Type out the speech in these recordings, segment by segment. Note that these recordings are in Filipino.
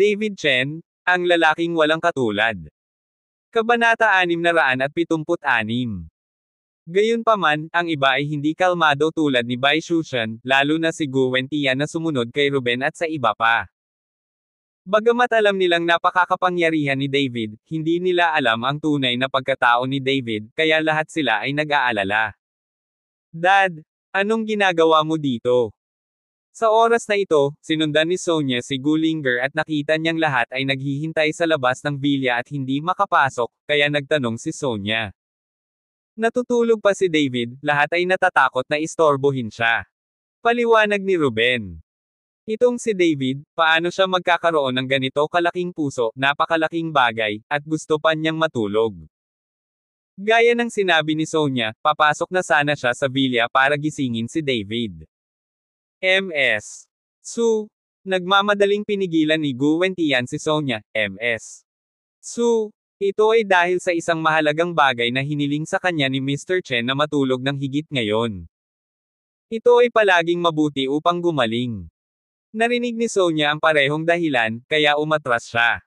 David Chen, ang lalaking walang katulad. Kabanata 676. Gayunpaman, ang iba ay hindi kalmado tulad ni Bai Shushan, lalo na si Guwen Tian na sumunod kay Ruben at sa iba pa. Bagamat alam nilang napakakapangyarihan ni David, hindi nila alam ang tunay na pagkatao ni David, kaya lahat sila ay nag-aalala. Dad, anong ginagawa mo dito? Sa oras na ito, sinundan ni Sonya si Gullinger at nakita niyang lahat ay naghihintay sa labas ng bilya at hindi makapasok, kaya nagtanong si Sonya. Natutulog pa si David, lahat ay natatakot na istorbohin siya. Paliwanag ni Ruben. Itong si David, paano siya magkakaroon ng ganito kalaking puso, napakalaking bagay, at gusto pa niyang matulog. Gaya ng sinabi ni Sonya, papasok na sana siya sa bilya para gisingin si David. MS. Su. Nagmamadaling pinigilan ni Gwen Tian si Sonya, MS. Su. Ito ay dahil sa isang mahalagang bagay na hiniling sa kanya ni Mr. Chen na matulog ng higit ngayon. Ito ay palaging mabuti upang gumaling. Narinig ni Sonya ang parehong dahilan, kaya umatras siya.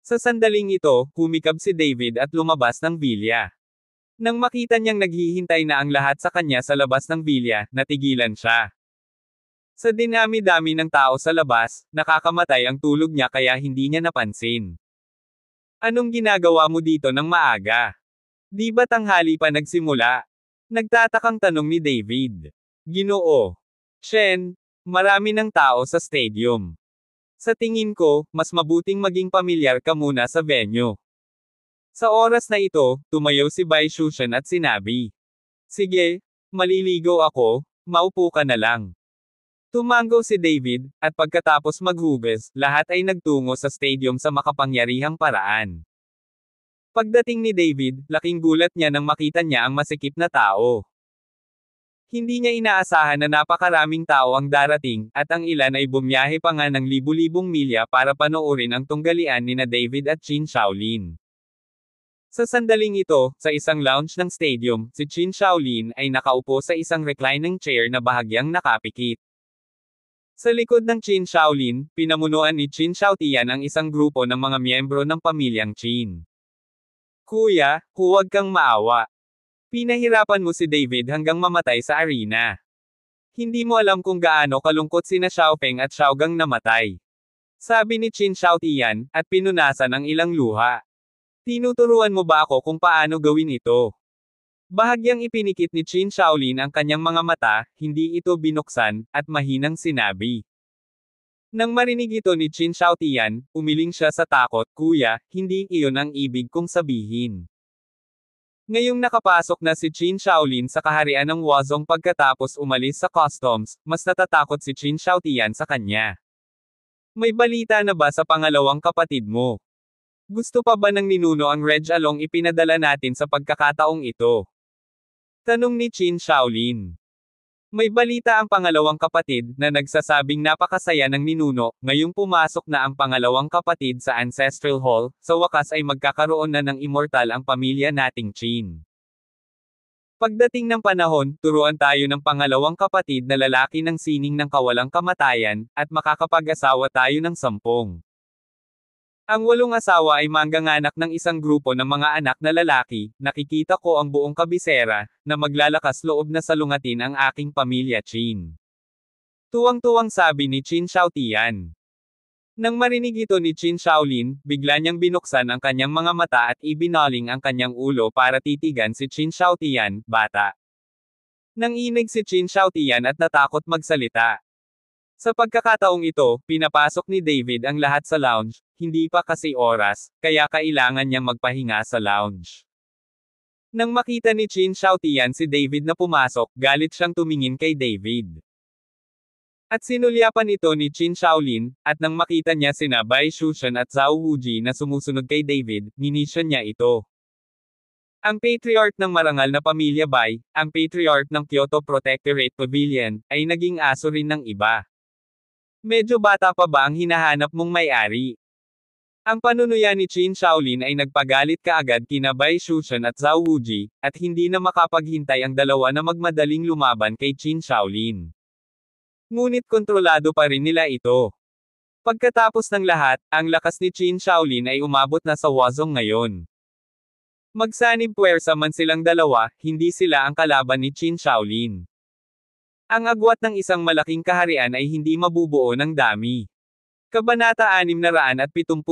Sa sandaling ito, kumikab si David at lumabas ng bilya. Nang makita niyang naghihintay na ang lahat sa kanya sa labas ng bilya, natigilan siya. Sa dinami-dami ng tao sa labas, nakakamatay ang tulog niya kaya hindi niya napansin. Anong ginagawa mo dito ng maaga? Di ba tanghali pa nagsimula? Nagtatakang tanong ni David. Ginoo. Chen, marami ng tao sa stadium. Sa tingin ko, mas mabuting maging pamilyar ka muna sa venue. Sa oras na ito, tumayo si Bai Shushan at sinabi. Sige, maliligo ako, maupo ka na lang. Tumango si David, at pagkatapos maghugas, lahat ay nagtungo sa stadium sa makapangyarihang paraan. Pagdating ni David, laking gulat niya nang makita niya ang masikip na tao. Hindi niya inaasahan na napakaraming tao ang darating, at ang ilan ay bumiyahe pa nga ng libu-libong milya para panoorin ang tunggalian ni na David at Chin Shaolin. Sa sandaling ito, sa isang lounge ng stadium, si Chin Shaolin ay nakaupo sa isang reclining chair na bahagyang nakapikit. Sa likod ng Qin Shaolin, pinamunuan ni Qin Shaotian ang isang grupo ng mga miyembro ng pamilyang Qin. Kuya, huwag kang maawa. Pinahirapan mo si David hanggang mamatay sa arena. Hindi mo alam kung gaano kalungkot sina Xiaopeng at Shaogang namatay. Sabi ni Qin Shaotian, at pinunasan ang ilang luha. Tinuturuan mo ba ako kung paano gawin ito? Bahagyang ipinikit ni Qin Shaolin ang kanyang mga mata, hindi ito binuksan, at mahinang sinabi. Nang marinig ito ni Qin Shaotian, umiling siya sa takot, Kuya, hindi iyon ang ibig kong sabihin. Ngayong nakapasok na si Qin Shaolin sa kaharian ng Wazong pagkatapos umalis sa customs, mas natatakot si Qin Shaotian sa kanya. May balita na ba sa pangalawang kapatid mo? Gusto pa ba ng ninuno ang Reg Along ipinadala natin sa pagkakataong ito? Tanong ni Chin Shaolin. May balita ang pangalawang kapatid na nagsasabing napakasaya ng ninuno, ngayong pumasok na ang pangalawang kapatid sa Ancestral Hall, sa wakas ay magkakaroon na ng immortal ang pamilya nating Chin. Pagdating ng panahon, turuan tayo ng pangalawang kapatid na lalaki ng sining ng kawalang kamatayan, at makakapag-asawa tayo ng sampung. Ang walong asawa ay mangganganak ng isang grupo ng mga anak na lalaki, nakikita ko ang buong kabisera, na maglalakas loob na salungatin ang aking pamilya Chin. Tuwang-tuwang sabi ni Chin Xiaotian. Nang marinig ito ni Chin Shaolin, bigla niyang binuksan ang kanyang mga mata at ibinaling ang kanyang ulo para titigan si Chin Shaotian, bata. Nang inig si Chin Shaotian at natakot magsalita. Sa pagkakataong ito, pinapasok ni David ang lahat sa lounge, hindi pa kasi oras, kaya kailangan niyang magpahinga sa lounge. Nang makita ni Chin Xiaotian si David na pumasok, galit siyang tumingin kay David. At sinulyapan ito ni Chin Shaolin, at nang makita niya sina Bai Shushan at Zhao Wuji na sumusunod kay David, ninisyon niya ito. Ang patriarch ng marangal na pamilya Bai, ang patriarch ng Kyoto Protectorate Pavilion, ay naging aso rin ng iba. Medyo bata pa ba ang hinahanap mong may-ari? Ang panunuya ni Qin Shaolin ay nagpagalit kaagad kina Bai Shushan at Zhao Wuji, at hindi na makapaghintay ang dalawa na magmadaling lumaban kay Qin Shaolin. Ngunit kontrolado pa rin nila ito. Pagkatapos ng lahat, ang lakas ni Qin Shaolin ay umabot na sa Wazong ngayon. Magsanib puwersa man silang dalawa, hindi sila ang kalaban ni Qin Shaolin. Ang agwat ng isang malaking kaharian ay hindi mabubuo ng dami. Kabanata 677.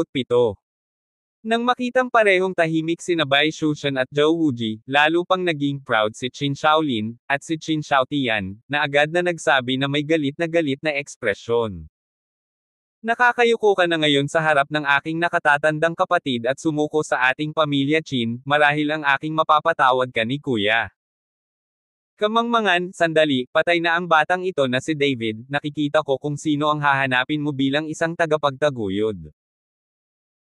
Nang makitang parehong tahimik sina Bai Shushan at Zhou Wuji, lalo pang naging proud si Qin Shaolin, at si Qin Shaotian, na agad na nagsabi na may galit na galit na ekspresyon. Nakakayuko ka na ngayon sa harap ng aking nakatatandang kapatid at sumuko sa ating pamilya Chin, marahil ang aking mapapatawad ka ni Kuya. Kamangmangan, sandali, patay na ang batang ito na si David, nakikita ko kung sino ang hahanapin mo bilang isang tagapagtaguyod.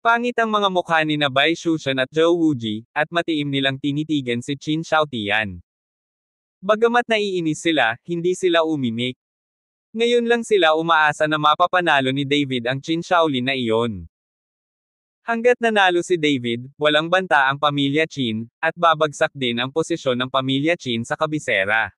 Pangit ang mga mukha ni na Bai Shushan at Zhou Wuji, at matiim nilang tinitigan si Qin Shaotian. Bagamat naiinis sila, hindi sila umimik. Ngayon lang sila umaasa na mapapanalo ni David ang Qin Shaolin na iyon. Hanggat nanalo si David, walang banta ang pamilya Chin, at babagsak din ang posisyon ng pamilya Chin sa kabisera.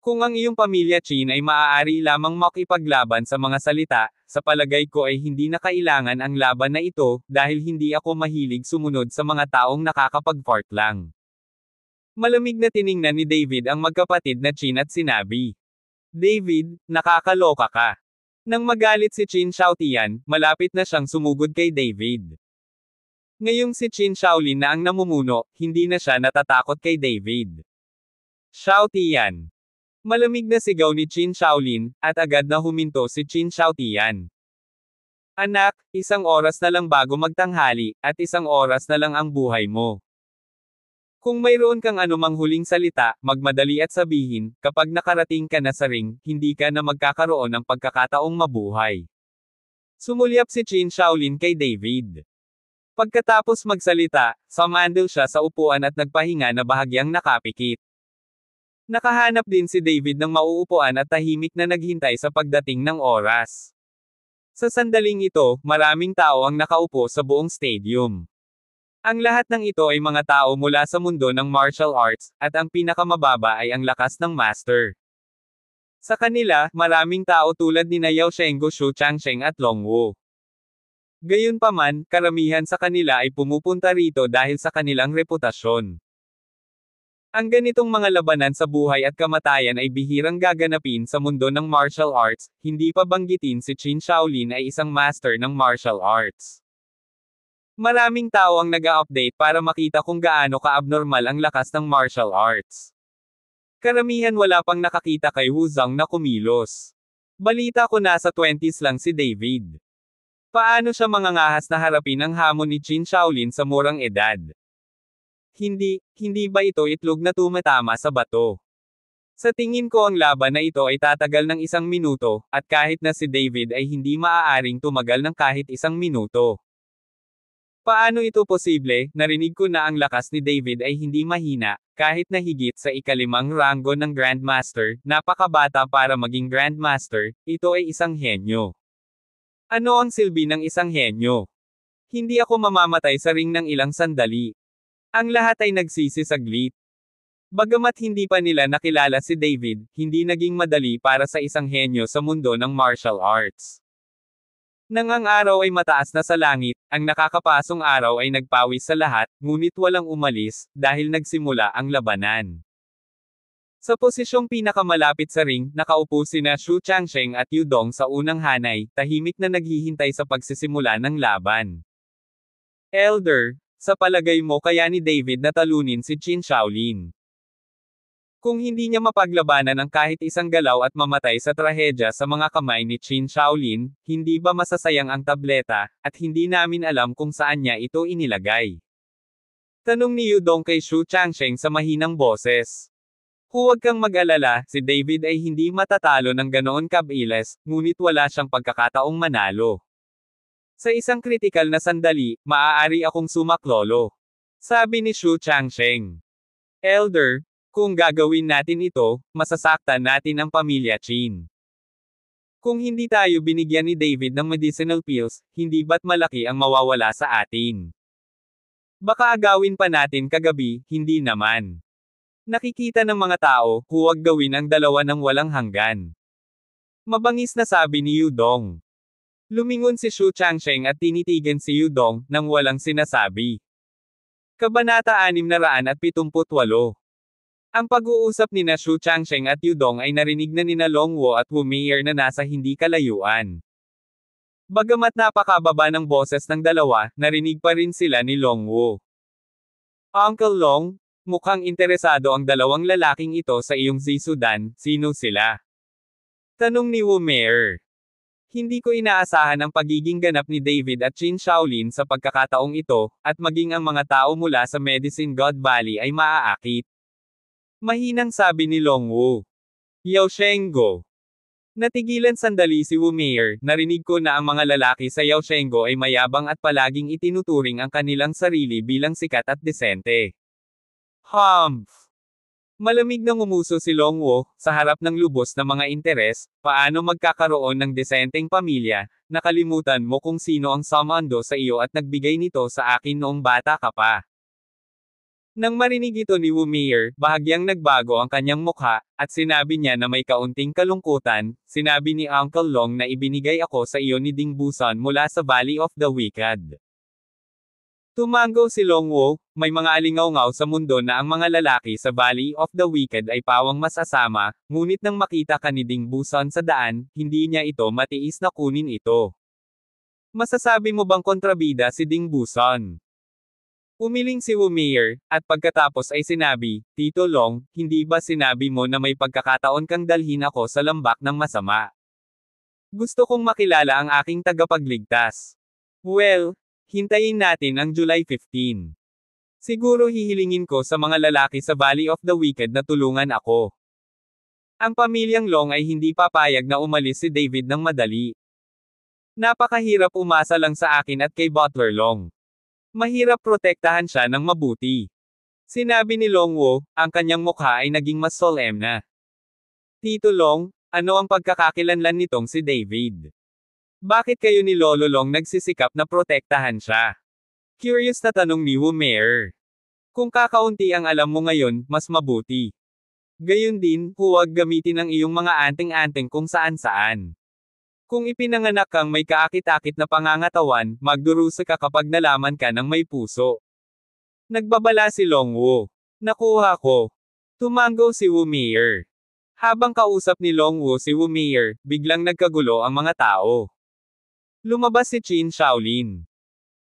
Kung ang iyong pamilya Chin ay maaari lamang makipaglaban sa mga salita, sa palagay ko ay hindi na kailangan ang laban na ito, dahil hindi ako mahilig sumunod sa mga taong nakakapag-fart lang. Malamig na tiningnan ni David ang magkapatid na Chin at sinabi, David, nakakaloka ka. Nang magalit si Chin Shaotian, malapit na siyang sumugod kay David. Ngayong si Chin Shaolin na ang namumuno, hindi na siya natatakot kay David. Shaotian. Malamig na sigaw ni Chin Shaolin, at agad na huminto si Chin Shaotian. Anak, isang oras na lang bago magtanghali, at isang oras na lang ang buhay mo. Kung mayroon kang anumang huling salita, magmadali at sabihin, kapag nakarating ka na sa ring, hindi ka na magkakaroon ng pagkakataong mabuhay. Sumulyap si Chin Shaolin kay David. Pagkatapos magsalita, sumandal siya sa upuan at nagpahinga na bahagyang nakapikit. Nakahanap din si David ng mauupuan at tahimik na naghintay sa pagdating ng oras. Sa sandaling ito, maraming tao ang nakaupo sa buong stadium. Ang lahat ng ito ay mga tao mula sa mundo ng martial arts, at ang pinakamababa ay ang lakas ng master. Sa kanila, maraming tao tulad ni Yao Shengo Xu Changsheng at Long Wu. Gayunpaman, karamihan sa kanila ay pumupunta rito dahil sa kanilang reputasyon. Ang ganitong mga labanan sa buhay at kamatayan ay bihirang gaganapin sa mundo ng martial arts, hindi pa banggitin si Qin Shaolin ay isang master ng martial arts. Maraming tao ang nag-update para makita kung gaano ka-abnormal ang lakas ng martial arts. Karamihan wala pang nakakita kay Wu Zhang na kumilos. Balita ko nasa 20s lang si David. Paano siya mangangahas na harapin ang hamon ni Jin Shaolin sa murang edad? Hindi, hindi ba ito itlog na tumatama sa bato? Sa tingin ko ang laban na ito ay tatagal ng isang minuto, at kahit na si David ay hindi maaaring tumagal ng kahit isang minuto. Paano ito posible? Narinig ko na ang lakas ni David ay hindi mahina, kahit na higit sa ikalimang ranggo ng Grandmaster, napakabata para maging Grandmaster, ito ay isang henyo. Ano ang silbi ng isang henyo? Hindi ako mamamatay sa ring ng ilang sandali. Ang lahat ay nagsisi saglit. Bagamat hindi pa nila nakilala si David, hindi naging madali para sa isang henyo sa mundo ng martial arts. Nang ang araw ay mataas na sa langit, ang nakakapasong araw ay nagpawis sa lahat, ngunit walang umalis, dahil nagsimula ang labanan. Sa posisyong pinakamalapit sa ring, nakaupo sina Xu Changsheng at Yu Dong sa unang hanay, tahimik na naghihintay sa pagsisimula ng laban. Elder, sa palagay mo kaya ni David na talunin si Chin Shaolin. Kung hindi niya mapaglabanan ang kahit isang galaw at mamatay sa trahedya sa mga kamay ni Qin Shaolin, hindi ba masasayang ang tableta, at hindi namin alam kung saan niya ito inilagay. Tanong ni Yudong kay Shu Changsheng sa mahinang boses. Huwag kang mag-alala, si David ay hindi matatalo ng ganoon kabiles, ngunit wala siyang pagkakataong manalo. Sa isang kritikal na sandali, maaari akong sumaklolo. Sabi ni Shu Changsheng. Elder, kung gagawin natin ito, masasaktan natin ang pamilya Chin. Kung hindi tayo binigyan ni David ng medicinal pills, hindi ba't malaki ang mawawala sa atin? Baka agawin pa natin kagabi, hindi naman. Nakikita ng mga tao, huwag gawin ang dalawa ng walang hanggan. Mabangis na sabi ni Yudong. Lumingon si Shu Changsheng at tinitigan si Yudong, nang walang sinasabi. Kabanata 678 ang pag-uusap ni na Xu Changsheng at Yudong ay narinig na nina Longwo at Wu Meyer na nasa hindi kalayuan. Bagamat napakababa ng boses ng dalawa, narinig pa rin sila ni Longwo. Uncle Long, mukhang interesado ang dalawang lalaking ito sa iyong zisudan, sino sila? Tanong ni Wu Meyer. Hindi ko inaasahan ang pagiging ganap ni David at Chin Shaolin sa pagkakataong ito, at maging ang mga tao mula sa Medicine God Valley ay maaakit. Mahinang sabi ni Long Wu. Yao Shengo. Natigilan sandali si Wu Mayor, narinig ko na ang mga lalaki sa Yao Shengo ay mayabang at palaging itinuturing ang kanilang sarili bilang sikat at desente. Humph! Malamig na ngumuso si Long Wu, sa harap ng lubos na mga interes, paano magkakaroon ng desenteng pamilya, nakalimutan mo kung sino ang samando sa iyo at nagbigay nito sa akin noong bata ka pa. Nang marinig ito ni Wu Meir, bahagyang nagbago ang kanyang mukha, at sinabi niya na may kaunting kalungkutan, sinabi ni Uncle Long na ibinigay ako sa iyo ni Ding Busan mula sa Valley of the Wicked. Tumango si Long Wu, may mga alingaw-ngaw sa mundo na ang mga lalaki sa Valley of the Wicked ay pawang masasama, ngunit nang makita ka ni Ding Busan sa daan, hindi niya ito matiis na kunin ito. Masasabi mo bang kontrabida si Ding Busan? Umiling si Wu Mayor, at pagkatapos ay sinabi, Tito Long, hindi ba sinabi mo na may pagkakataon kang dalhin ako sa lambak ng masama? Gusto kong makilala ang aking tagapagligtas. Well, hintayin natin ang July 15. Siguro hihilingin ko sa mga lalaki sa Valley of the Wicked na tulungan ako. Ang pamilyang Long ay hindi papayag na umalis si David ng madali. Napakahirap umasa lang sa akin at kay Butler Long. Mahirap protektahan siya ng mabuti. Sinabi ni Longwo, ang kanyang mukha ay naging mas solemn na. Tito Long, ano ang pagkakakilanlan nitong si David? Bakit kayo ni Lolo Long nagsisikap na protektahan siya? Curious na tanong ni Wu Mayor. Kung kakaunti ang alam mo ngayon, mas mabuti. Gayun din, huwag gamitin ang iyong mga anting-anting kung saan-saan. Kung ipinanganak kang may kaakit-akit na pangangatawan, magdurusa ka kapag nalaman ka ng may puso. Nagbabala si Long Wu. Nakuha ko. Tumango si Wumier. Habang kausap ni Long Wu si Wumier, biglang nagkagulo ang mga tao. Lumabas si Chin Shaolin.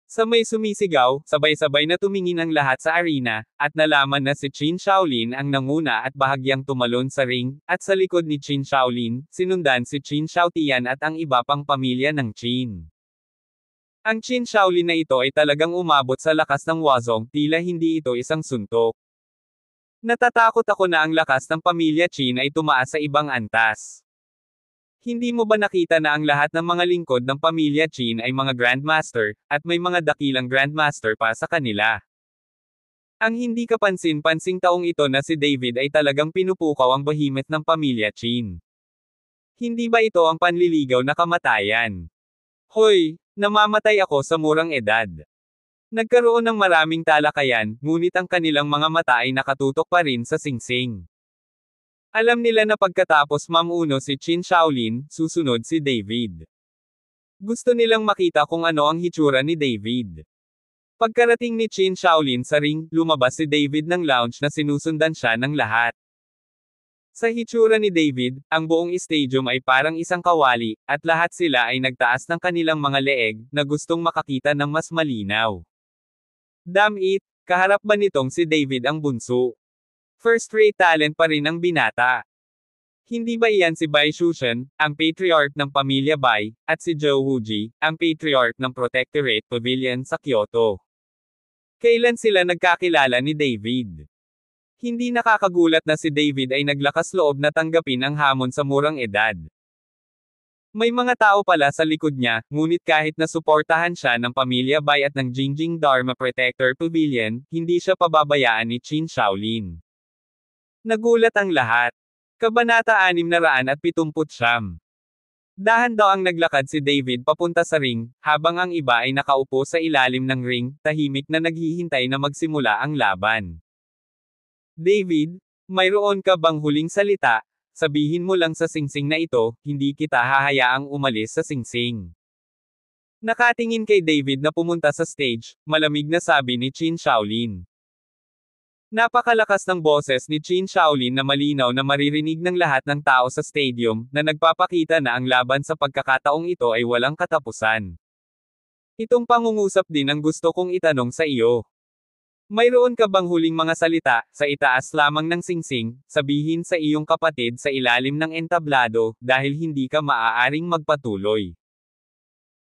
Sa may sumisigaw, sabay-sabay na tumingin ang lahat sa arena, at nalaman na si Chin Shaolin ang nanguna at bahagyang tumalon sa ring, at sa likod ni Chin Shaolin, sinundan si Chin Shaotian at ang iba pang pamilya ng Chin. Ang Chin Shaolin na ito ay talagang umabot sa lakas ng wazong, tila hindi ito isang suntok. Natatakot ako na ang lakas ng pamilya Chin ay tumaas sa ibang antas. Hindi mo ba nakita na ang lahat ng mga lingkod ng pamilya Chin ay mga grandmaster, at may mga dakilang grandmaster pa sa kanila? Ang hindi kapansin-pansing taong ito na si David ay talagang pinupukaw ang behemoth ng pamilya Chin. Hindi ba ito ang panliligaw na kamatayan? Hoy, namamatay ako sa murang edad. Nagkaroon ng maraming talakayan, ngunit ang kanilang mga mata ay nakatutok pa rin sa singsing. Alam nila na pagkatapos mamuno si Qin Shaolin, susunod si David. Gusto nilang makita kung ano ang hitsura ni David. Pagkarating ni Qin Shaolin sa ring, lumabas si David ng lounge na sinusundan siya ng lahat. Sa hitsura ni David, ang buong stadium ay parang isang kawali, at lahat sila ay nagtaas ng kanilang mga leeg, na gustong makakita ng mas malinaw. Damn it, kaharap ba nitong si David ang bunso? First-rate talent pa rin ang binata. Hindi ba iyan si Bai Shushan, ang patriarch ng pamilya Bai, at si Zhou Huji, ang patriarch ng Protectorate Pavilion sa Kyoto? Kailan sila nagkakilala ni David? Hindi nakakagulat na si David ay naglakas loob na tanggapin ang hamon sa murang edad. May mga tao pala sa likod niya, ngunit kahit na suportahan siya ng pamilya Bai at ng Jingjing Dharma Protector Pavilion, hindi siya pababayaan ni Qin Shaolin. Nagulat ang lahat. Kabanata 679. Dahan daw ang naglakad si David papunta sa ring, habang ang iba ay nakaupo sa ilalim ng ring, tahimik na naghihintay na magsimula ang laban. David, mayroon ka bang huling salita? Sabihin mo lang sa singsing na ito, hindi kita hahayaang umalis sa singsing. Nakatingin kay David na pumunta sa stage, malamig na sabi ni Chin Shaolin. Napakalakas ng boses ni Qin Shaolin na malinaw na maririnig ng lahat ng tao sa stadium, na nagpapakita na ang laban sa pagkakataong ito ay walang katapusan. Itong pangungusap din ang gusto kong itanong sa iyo. Mayroon ka bang huling mga salita, sa itaas lamang ng singsing, sabihin sa iyong kapatid sa ilalim ng entablado, dahil hindi ka maaaring magpatuloy.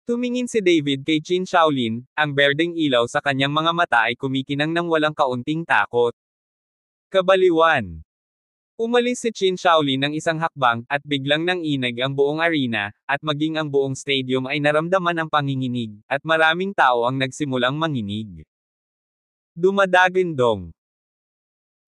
Tumingin si David kay Chin Shaolin, ang berdeng ilaw sa kanyang mga mata ay kumikinang ng walang kaunting takot. Kabaliwan. Umalis si Chin Shaolin ng isang hakbang, at biglang nang inag ang buong arena, at maging ang buong stadium ay naramdaman ang panginginig, at maraming tao ang nagsimulang manginig. Dumadagindong.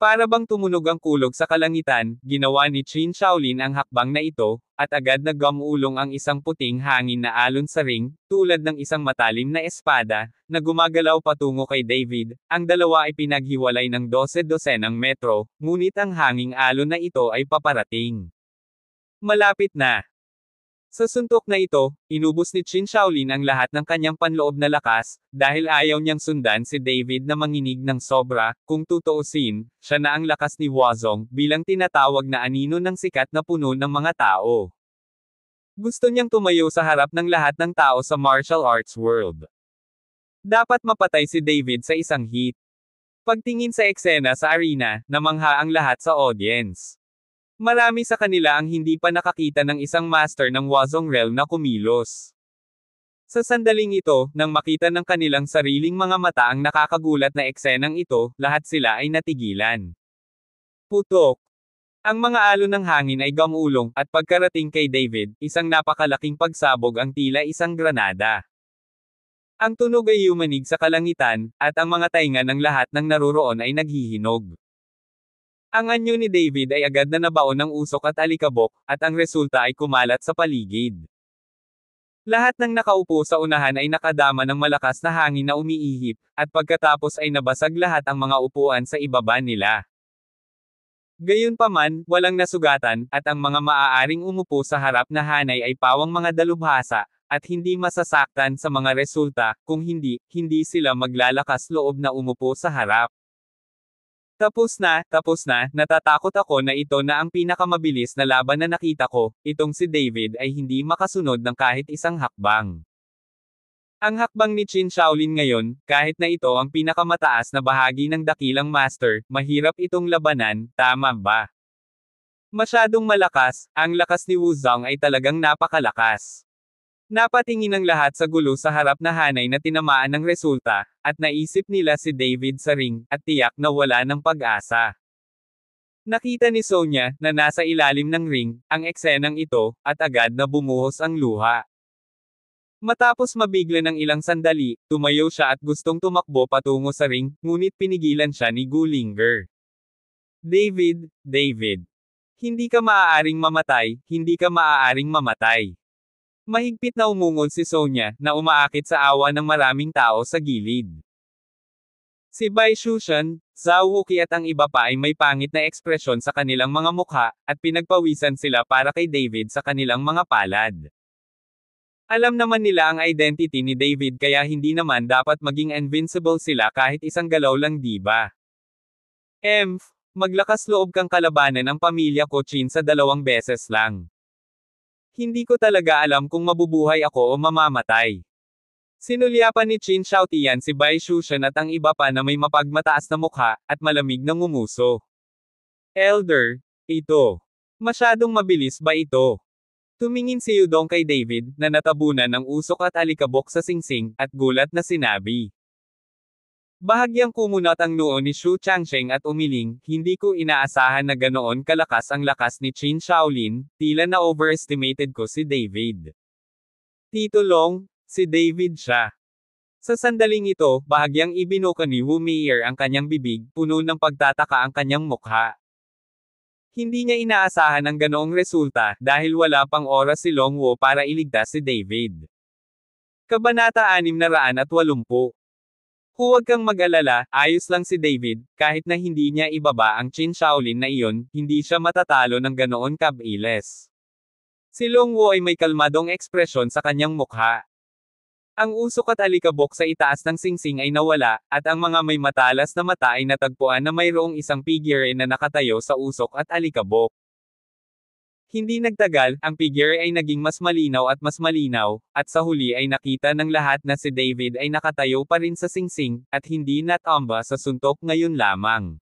Para bang tumunog ang kulog sa kalangitan, ginawa ni Qin Shaolin ang hakbang na ito, at agad na gamulong ang isang puting hangin na alon sa ring, tulad ng isang matalim na espada, na gumagalaw patungo kay David, ang dalawa ay pinaghiwalay ng 12-12 ng metro, ngunit ang hanging alon na ito ay paparating. Malapit na, sa suntok na ito, inubos ni Qin Shaolin ang lahat ng kanyang panloob na lakas, dahil ayaw niyang sundan si David na manginig ng sobra, kung tutuusin, siya na ang lakas ni Wazong, bilang tinatawag na anino ng sikat na puno ng mga tao. Gusto niyang tumayo sa harap ng lahat ng tao sa martial arts world. Dapat mapatay si David sa isang hit. Pagtingin sa eksena sa arena, namangha ang lahat sa audience. Marami sa kanila ang hindi pa nakakita ng isang master ng Wazong Realm na kumilos. Sa sandaling ito, nang makita ng kanilang sariling mga mata ang nakakagulat na eksenang ito, lahat sila ay natigilan. Putok. Ang mga alon ng hangin ay gamulong, at pagkarating kay David, isang napakalaking pagsabog ang tila isang granada. Ang tunog ay yumanig sa kalangitan, at ang mga tainga ng lahat ng naruroon ay naghihinog. Ang anyo ni David ay agad na nabaon ng usok at alikabok, at ang resulta ay kumalat sa paligid. Lahat ng nakaupo sa unahan ay nakadama ng malakas na hangin na umiihip, at pagkatapos ay nabasag lahat ang mga upuan sa ibaba nila. Gayunpaman, walang nasugatan, at ang mga maaaring umupo sa harap na hanay ay pawang mga dalubhasa, at hindi masasaktan sa mga resulta, kung hindi, hindi sila maglalakas loob na umupo sa harap. Tapos na, tapos na, natatakot ako na ito na ang pinakamabilis na laban na nakita ko, itong si David ay hindi makasunod ng kahit isang hakbang. Ang hakbang ni Chin Shaolin ngayon, kahit na ito ang pinakamataas na bahagi ng dakilang master, mahirap itong labanan, tama ba? Masyadong malakas, ang lakas ni Wu Zhang ay talagang napakalakas. Napatingin ang lahat sa gulo sa harap na hanay na tinamaan ng resulta, at naisip nila si David sa ring, at tiyak na wala ng pag-asa. Nakita ni Sonya, na nasa ilalim ng ring, ang eksenang ito, at agad na bumuhos ang luha. Matapos mabigla ng ilang sandali, tumayo siya at gustong tumakbo patungo sa ring, ngunit pinigilan siya ni Gulinger. David, David. Hindi ka maaaring mamatay, hindi ka maaaring mamatay. Mahigpit na umungol si Sonya, na umaakit sa awa ng maraming tao sa gilid. Si Bai Shushan, Zhao Wuki at ang iba pa ay may pangit na ekspresyon sa kanilang mga mukha, at pinagpawisan sila para kay David sa kanilang mga palad. Alam naman nila ang identity ni David kaya hindi naman dapat maging invincible sila kahit isang galaw lang diba. Emph, maglakas loob kang kalabanan ang pamilya ko chin sa dalawang beses lang. Hindi ko talaga alam kung mabubuhay ako o mamamatay. Sinulyapan ni Chin Shaotian si Bai Shushan at ang iba pa na may mapagmataas na mukha, at malamig na ngumuso. Elder, ito. Masyadong mabilis ba ito? Tumingin si Yudong kay David, na natabunan ng usok at alikabok sa singsing, at gulat na sinabi. Bahagyang kumunot ang noo ni Xu Changsheng at umiling, hindi ko inaasahan na ganoon kalakas ang lakas ni Qin Shaolin, tila na overestimated ko si David. Tito Long, si David siya. Sa sandaling ito, bahagyang ibinuka ni Wu Meier ang kanyang bibig, puno ng pagtataka ang kanyang mukha. Hindi niya inaasahan ang ganoong resulta, dahil wala pang oras si Long Wu para iligtas si David. Kabanata 680 Huwag kang mag-alala, ayos lang si David, kahit na hindi niya ibaba ang Chin Shaolin na iyon, hindi siya matatalo ng ganoon kabilis. Si Long Wu ay may kalmadong ekspresyon sa kanyang mukha. Ang usok at alikabok sa itaas ng singsing ay nawala, at ang mga may matalas na mata ay natagpuan na mayroong isang figure na nakatayo sa usok at alikabok. Hindi nagtagal, ang figure ay naging mas malinaw at mas malinaw, at sa huli ay nakita ng lahat na si David ay nakatayo pa rin sa singsing, at hindi natamba sa suntok ngayon lamang.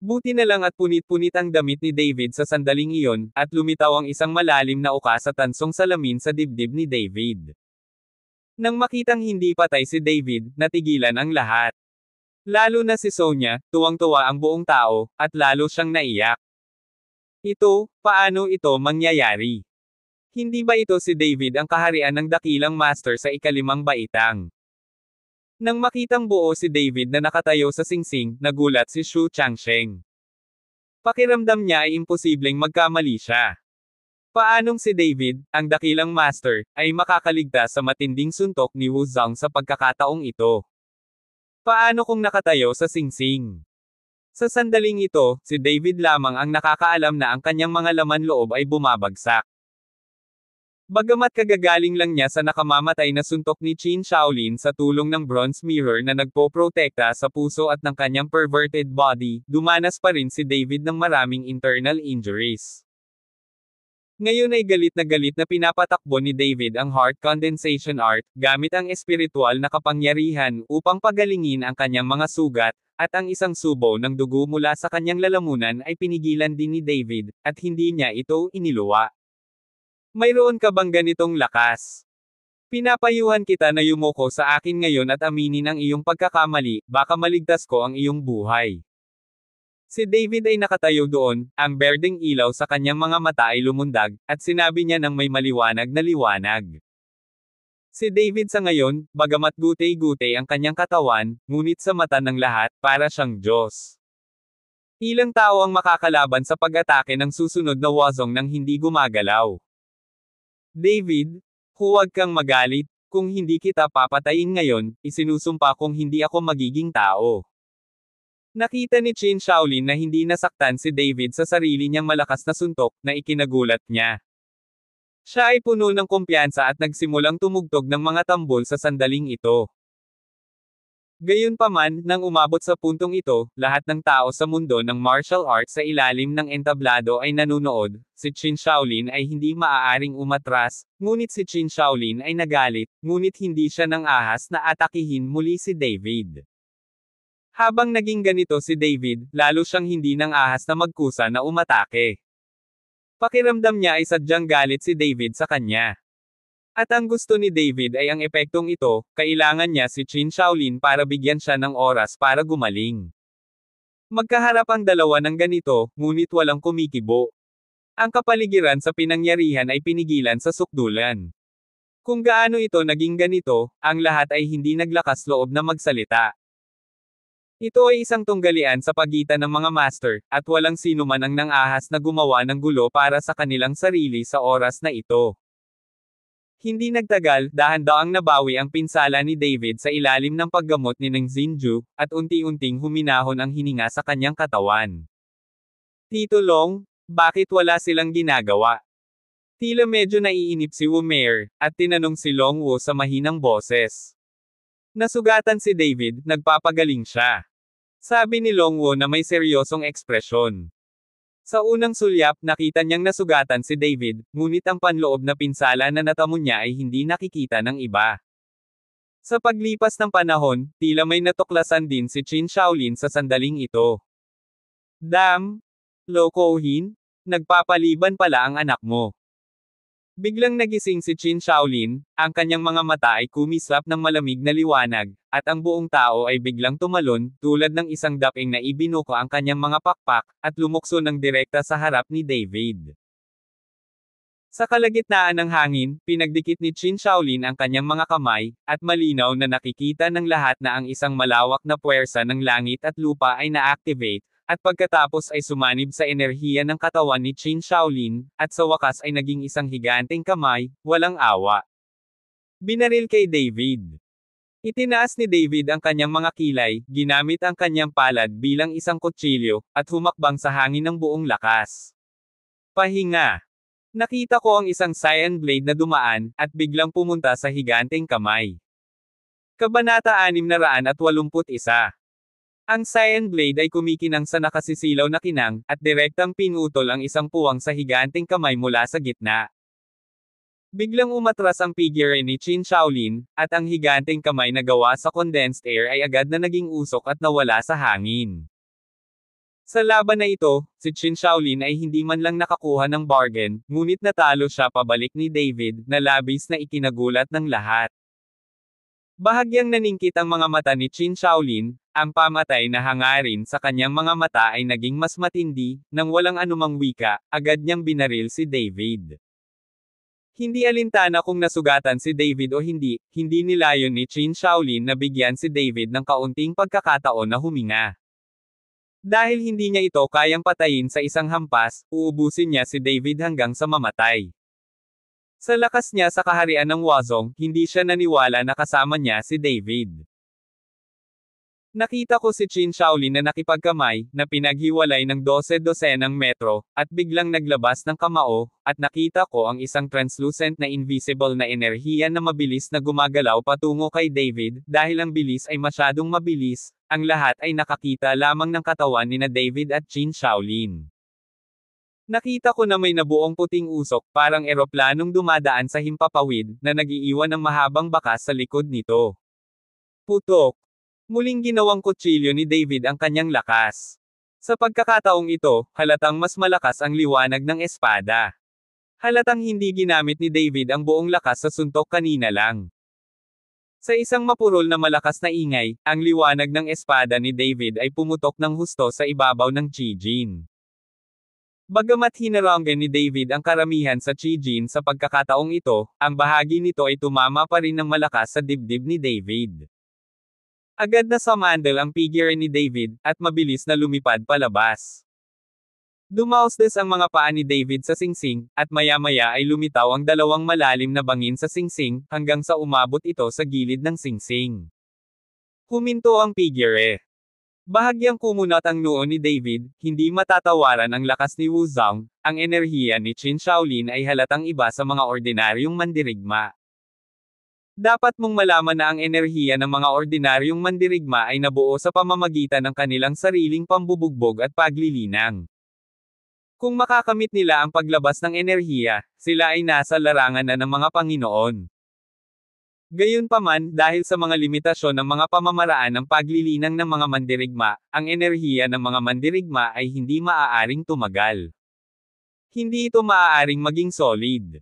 Buti na lang at punit-punit ang damit ni David sa sandaling iyon, at lumitaw ang isang malalim na uka sa tansong salamin sa dibdib ni David. Nang makitang hindi patay si David, natigilan ang lahat. Lalo na si Sonya, tuwang-tuwa ang buong tao, at lalo siyang naiyak. Ito, paano ito mangyayari? Hindi ba ito si David ang kaharian ng dakilang master sa ikalimang baitang? Nang makitang buo si David na nakatayo sa singsing, nagulat si Xu Changsheng. Pakiramdam niya ay imposibleng magkamali siya. Paanong si David, ang dakilang master, ay makakaligtas sa matinding suntok ni Wu Zhang sa pagkakataong ito? Paano kung nakatayo sa singsing? Sa sandaling ito, si David lamang ang nakakaalam na ang kanyang mga laman loob ay bumabagsak. Bagamat kagagaling lang niya sa nakamamatay na suntok ni Chin Shaolin sa tulong ng bronze mirror na nagpo-protekta sa puso at ng kanyang perverted body, dumanas pa rin si David ng maraming internal injuries. Ngayon ay galit na galit na pinapatakbo ni David ang heart condensation art, gamit ang espiritual na kapangyarihan, upang pagalingin ang kanyang mga sugat, at ang isang subo ng dugo mula sa kanyang lalamunan ay pinigilan din ni David, at hindi niya ito iniluwa. Mayroon ka bang ganitong lakas? Pinapayuhan kita na yumuko sa akin ngayon at aminin ang iyong pagkakamali, baka maligtas ko ang iyong buhay. Si David ay nakatayo doon, ang berdeng ilaw sa kanyang mga mata ay lumundag, at sinabi niya ng may maliwanag na liwanag. Si David sa ngayon, bagamat gutay-gutay ang kanyang katawan, ngunit sa mata ng lahat, para siyang Diyos. Ilang tao ang makakalaban sa pag-atake ng susunod na wazong nang hindi gumagalaw. David, huwag kang magalit, kung hindi kita papatayin ngayon, isinusumpa kong hindi ako magiging tao. Nakita ni Chin Shaolin na hindi nasaktan si David sa sarili niyang malakas na suntok, na ikinagulat niya. Siya ay puno ng kumpiyansa at nagsimulang tumugtog ng mga tambol sa sandaling ito. Gayunpaman, nang umabot sa puntong ito, lahat ng tao sa mundo ng martial arts sa ilalim ng entablado ay nanunood, si Chin Shaolin ay hindi maaaring umatras, ngunit si Chin Shaolin ay nagalit, ngunit hindi siya nang ahas na atakihin muli si David. Habang naging ganito si David, lalo siyang hindi nang ahas na magkusa na umatake. Pakiramdam niya ay sadyang galit si David sa kanya. At ang gusto ni David ay ang epektong ito, kailangan niya si Chin Shaolin para bigyan siya ng oras para gumaling. Magkaharap ang dalawa ng ganito, ngunit walang kumikibo. Ang kapaligiran sa pinangyarihan ay pinigilan sa sukdulan. Kung gaano ito naging ganito, ang lahat ay hindi naglakas loob na magsalita. Ito ay isang tunggalian sa pagitan ng mga master, at walang sino man ang nangahas na gumawa ng gulo para sa kanilang sarili sa oras na ito. Hindi nagtagal, dahan-daang nabawi ang pinsala ni David sa ilalim ng paggamot ni Nang Zinju, at unti-unting huminahon ang hininga sa kanyang katawan. Tito Long, bakit wala silang ginagawa? Tila medyo naiinip si Wu Wumeir, at tinanong si Long Wu sa mahinang boses. Nasugatan si David, nagpapagaling siya. Sabi ni Longwo na may seryosong ekspresyon. Sa unang sulyap nakita niyang nasugatan si David, ngunit ang panloob na pinsala na natamo niya ay hindi nakikita ng iba. Sa paglipas ng panahon, tila may natuklasan din si Chin Shaolin sa sandaling ito. Dam! Lokohin? Nagpapaliban pala ang anak mo. Biglang nagising si Chin Shaolin, ang kanyang mga mata ay kumislap ng malamig na liwanag, at ang buong tao ay biglang tumalon, tulad ng isang daing na ibinuko ang kanyang mga pakpak, at lumukso ng direkta sa harap ni David. Sa kalagitnaan ng hangin, pinagdikit ni Chin Shaolin ang kanyang mga kamay, at malinaw na nakikita ng lahat na ang isang malawak na puwersa ng langit at lupa ay na-activate, at pagkatapos ay sumanib sa enerhiya ng katawan ni Qin Shaolin, at sa wakas ay naging isang higanteng kamay, walang awa. Binaril kay David. Itinaas ni David ang kanyang mga kilay, ginamit ang kanyang palad bilang isang kutsilyo, at humakbang sa hangin ng buong lakas. Pahinga. Nakita ko ang isang cyan blade na dumaan, at biglang pumunta sa higanteng kamay. Kabanata 681 ang cyan blade ay kumikinang sa nakasisilaw na kinang, at direktang pinutol ang isang puwang sa higanting kamay mula sa gitna. Biglang umatras ang figure ni Qin Shaolin, at ang higanting kamay na gawa sa condensed air ay agad na naging usok at nawala sa hangin. Sa laban na ito, si Qin Shaolin ay hindi man lang nakakuha ng bargain, ngunit natalo siya pabalik ni David, na labis na ikinagulat ng lahat. Bahagyang naningkit ang mga mata ni Qin Shaolin, ang pamatay na hangarin sa kanyang mga mata ay naging mas matindi, nang walang anumang wika, agad niyang binaril si David. Hindi alintana kung nasugatan si David o hindi, hindi nilayon ni Chin Shaolin na bigyan si David ng kaunting pagkakataon na huminga. Dahil hindi niya ito kayang patayin sa isang hampas, uubusin niya si David hanggang sa mamatay. Sa lakas niya sa kaharian ng Wazong, hindi siya naniwala na kasama niya si David. Nakita ko si Chin Shaolin na nakipagkamay, na pinaghiwalay ng 12-dosenang metro, at biglang naglabas ng kamao, at nakita ko ang isang translucent na invisible na enerhiya na mabilis na gumagalaw patungo kay David, dahil ang bilis ay masyadong mabilis, ang lahat ay nakakita lamang ng katawan ni na David at Chin Shaolin. Nakita ko na may nabuong puting usok, parang eroplanong dumadaan sa himpapawid, na nagiiwan ng mahabang bakas sa likod nito. Putok, Muling ginawang kutsilyo ni David ang kanyang lakas. Sa pagkakataong ito, halatang mas malakas ang liwanag ng espada. Halatang hindi ginamit ni David ang buong lakas sa suntok kanina lang. Sa isang mapurol na malakas na ingay, ang liwanag ng espada ni David ay pumutok ng husto sa ibabaw ng Chijin. Bagamat hinaranggan ni David ang karamihan sa Chijin sa pagkakataong ito, ang bahagi nito ay tumama pa rin ng malakas sa dibdib ni David. Agad na sa samandal ang figure ni David, at mabilis na lumipad palabas. Dumausdes ang mga paa ni David sa singsing, at maya-maya ay lumitaw ang dalawang malalim na bangin sa singsing, hanggang sa umabot ito sa gilid ng singsing. Huminto ang figure. Bahagyang kumunat ang noo ni David, hindi matatawaran ang lakas ni Wu Zhang, ang enerhiya ni Qin Shaolin ay halatang iba sa mga ordinaryong mandirigma. Dapat mong malaman na ang enerhiya ng mga ordinaryong mandirigma ay nabuo sa pamamagitan ng kanilang sariling pambubugbog at paglilinang. Kung makakamit nila ang paglabas ng enerhiya, sila ay nasa larangan na ng mga Panginoon. Gayunpaman, dahil sa mga limitasyon ng mga pamamaraan ng paglilinang ng mga mandirigma, ang enerhiya ng mga mandirigma ay hindi maaaring tumagal. Hindi ito maaaring maging solid.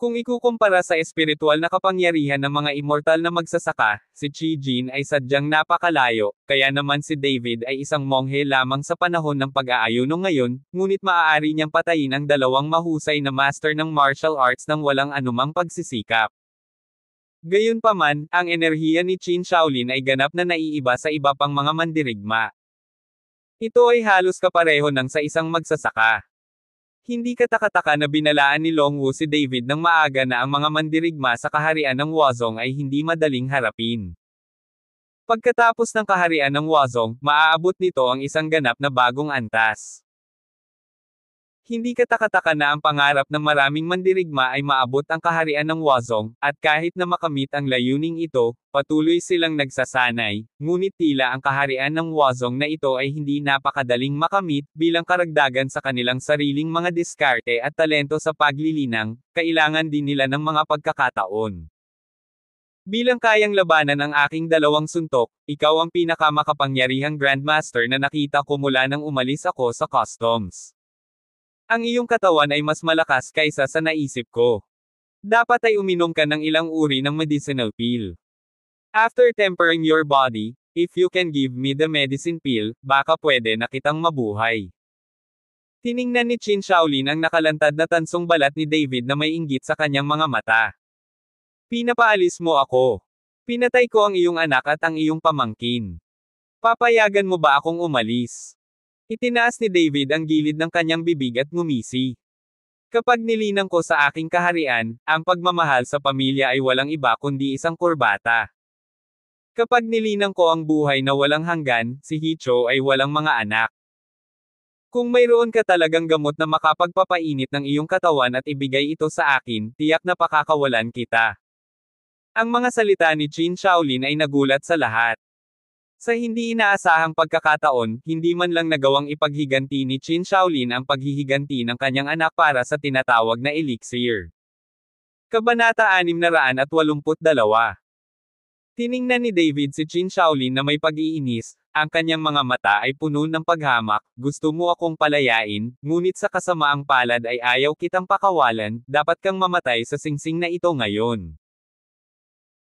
Kung ikukumpara sa espiritual na kapangyarihan ng mga immortal na magsasaka, si Chi Jin ay sadyang napakalayo, kaya naman si David ay isang monghe lamang sa panahon ng pag-aayuno ngayon, ngunit maaari niyang patayin ang dalawang mahusay na master ng martial arts nang walang anumang pagsisikap. Gayunpaman, ang enerhiya ni Qin Shaolin ay ganap na naiiba sa iba pang mga mandirigma. Ito ay halos kapareho ng sa isang magsasaka. Hindi katakataka na binalaan ni Longwu si David ng maaga na ang mga mandirigma sa kaharian ng Wazong ay hindi madaling harapin. Pagkatapos ng kaharian ng Wazong, maaabot nito ang isang ganap na bagong antas. Hindi katakataka na ang pangarap ng maraming mandirigma ay maabot ang kaharian ng Wazong, at kahit na makamit ang layuning ito, patuloy silang nagsasanay, ngunit tila ang kaharian ng Wazong na ito ay hindi napakadaling makamit, bilang karagdagan sa kanilang sariling mga diskarte at talento sa paglilinang, kailangan din nila ng mga pagkakataon. Bilang kayang labanan ang aking dalawang suntok, ikaw ang pinakamakapangyarihang grandmaster na nakita ko mula nang umalis ako sa customs. Ang iyong katawan ay mas malakas kaysa sa naisip ko. Dapat ay uminom ka ng ilang uri ng medicinal pill. After tempering your body, if you can give me the medicine pill, baka pwede na kitang mabuhay. Tiningnan ni Chin Shaolin ang nakalantad na tansong balat ni David na may inggit sa kanyang mga mata. Pinapaalis mo ako. Pinatay ko ang iyong anak at ang iyong pamangkin. Papayagan mo ba akong umalis? Itinaas ni David ang gilid ng kanyang bibig at ngumisi. Kapag nilinang ko sa aking kaharian, ang pagmamahal sa pamilya ay walang iba kundi isang kurbata. Kapag nilinang ko ang buhay na walang hanggan, si Hicho ay walang mga anak. Kung mayroon ka talagang gamot na makapagpapainit ng iyong katawan at ibigay ito sa akin, tiyak na pakakawalan kita. Ang mga salita ni Chin Shaolin ay nagulat sa lahat. Sa hindi inaasahang pagkakataon, hindi man lang nagawang ipaghiganti ni Qin Shaolin ang paghihiganti ng kanyang anak para sa tinatawag na elixir. Kabanata 682 Tiningnan ni David si Qin Shaolin na may pag-iinis, ang kanyang mga mata ay puno ng paghamak, gusto mo akong palayain, ngunit sa kasamaang palad ay ayaw kitang pakawalan, dapat kang mamatay sa singsing na ito ngayon.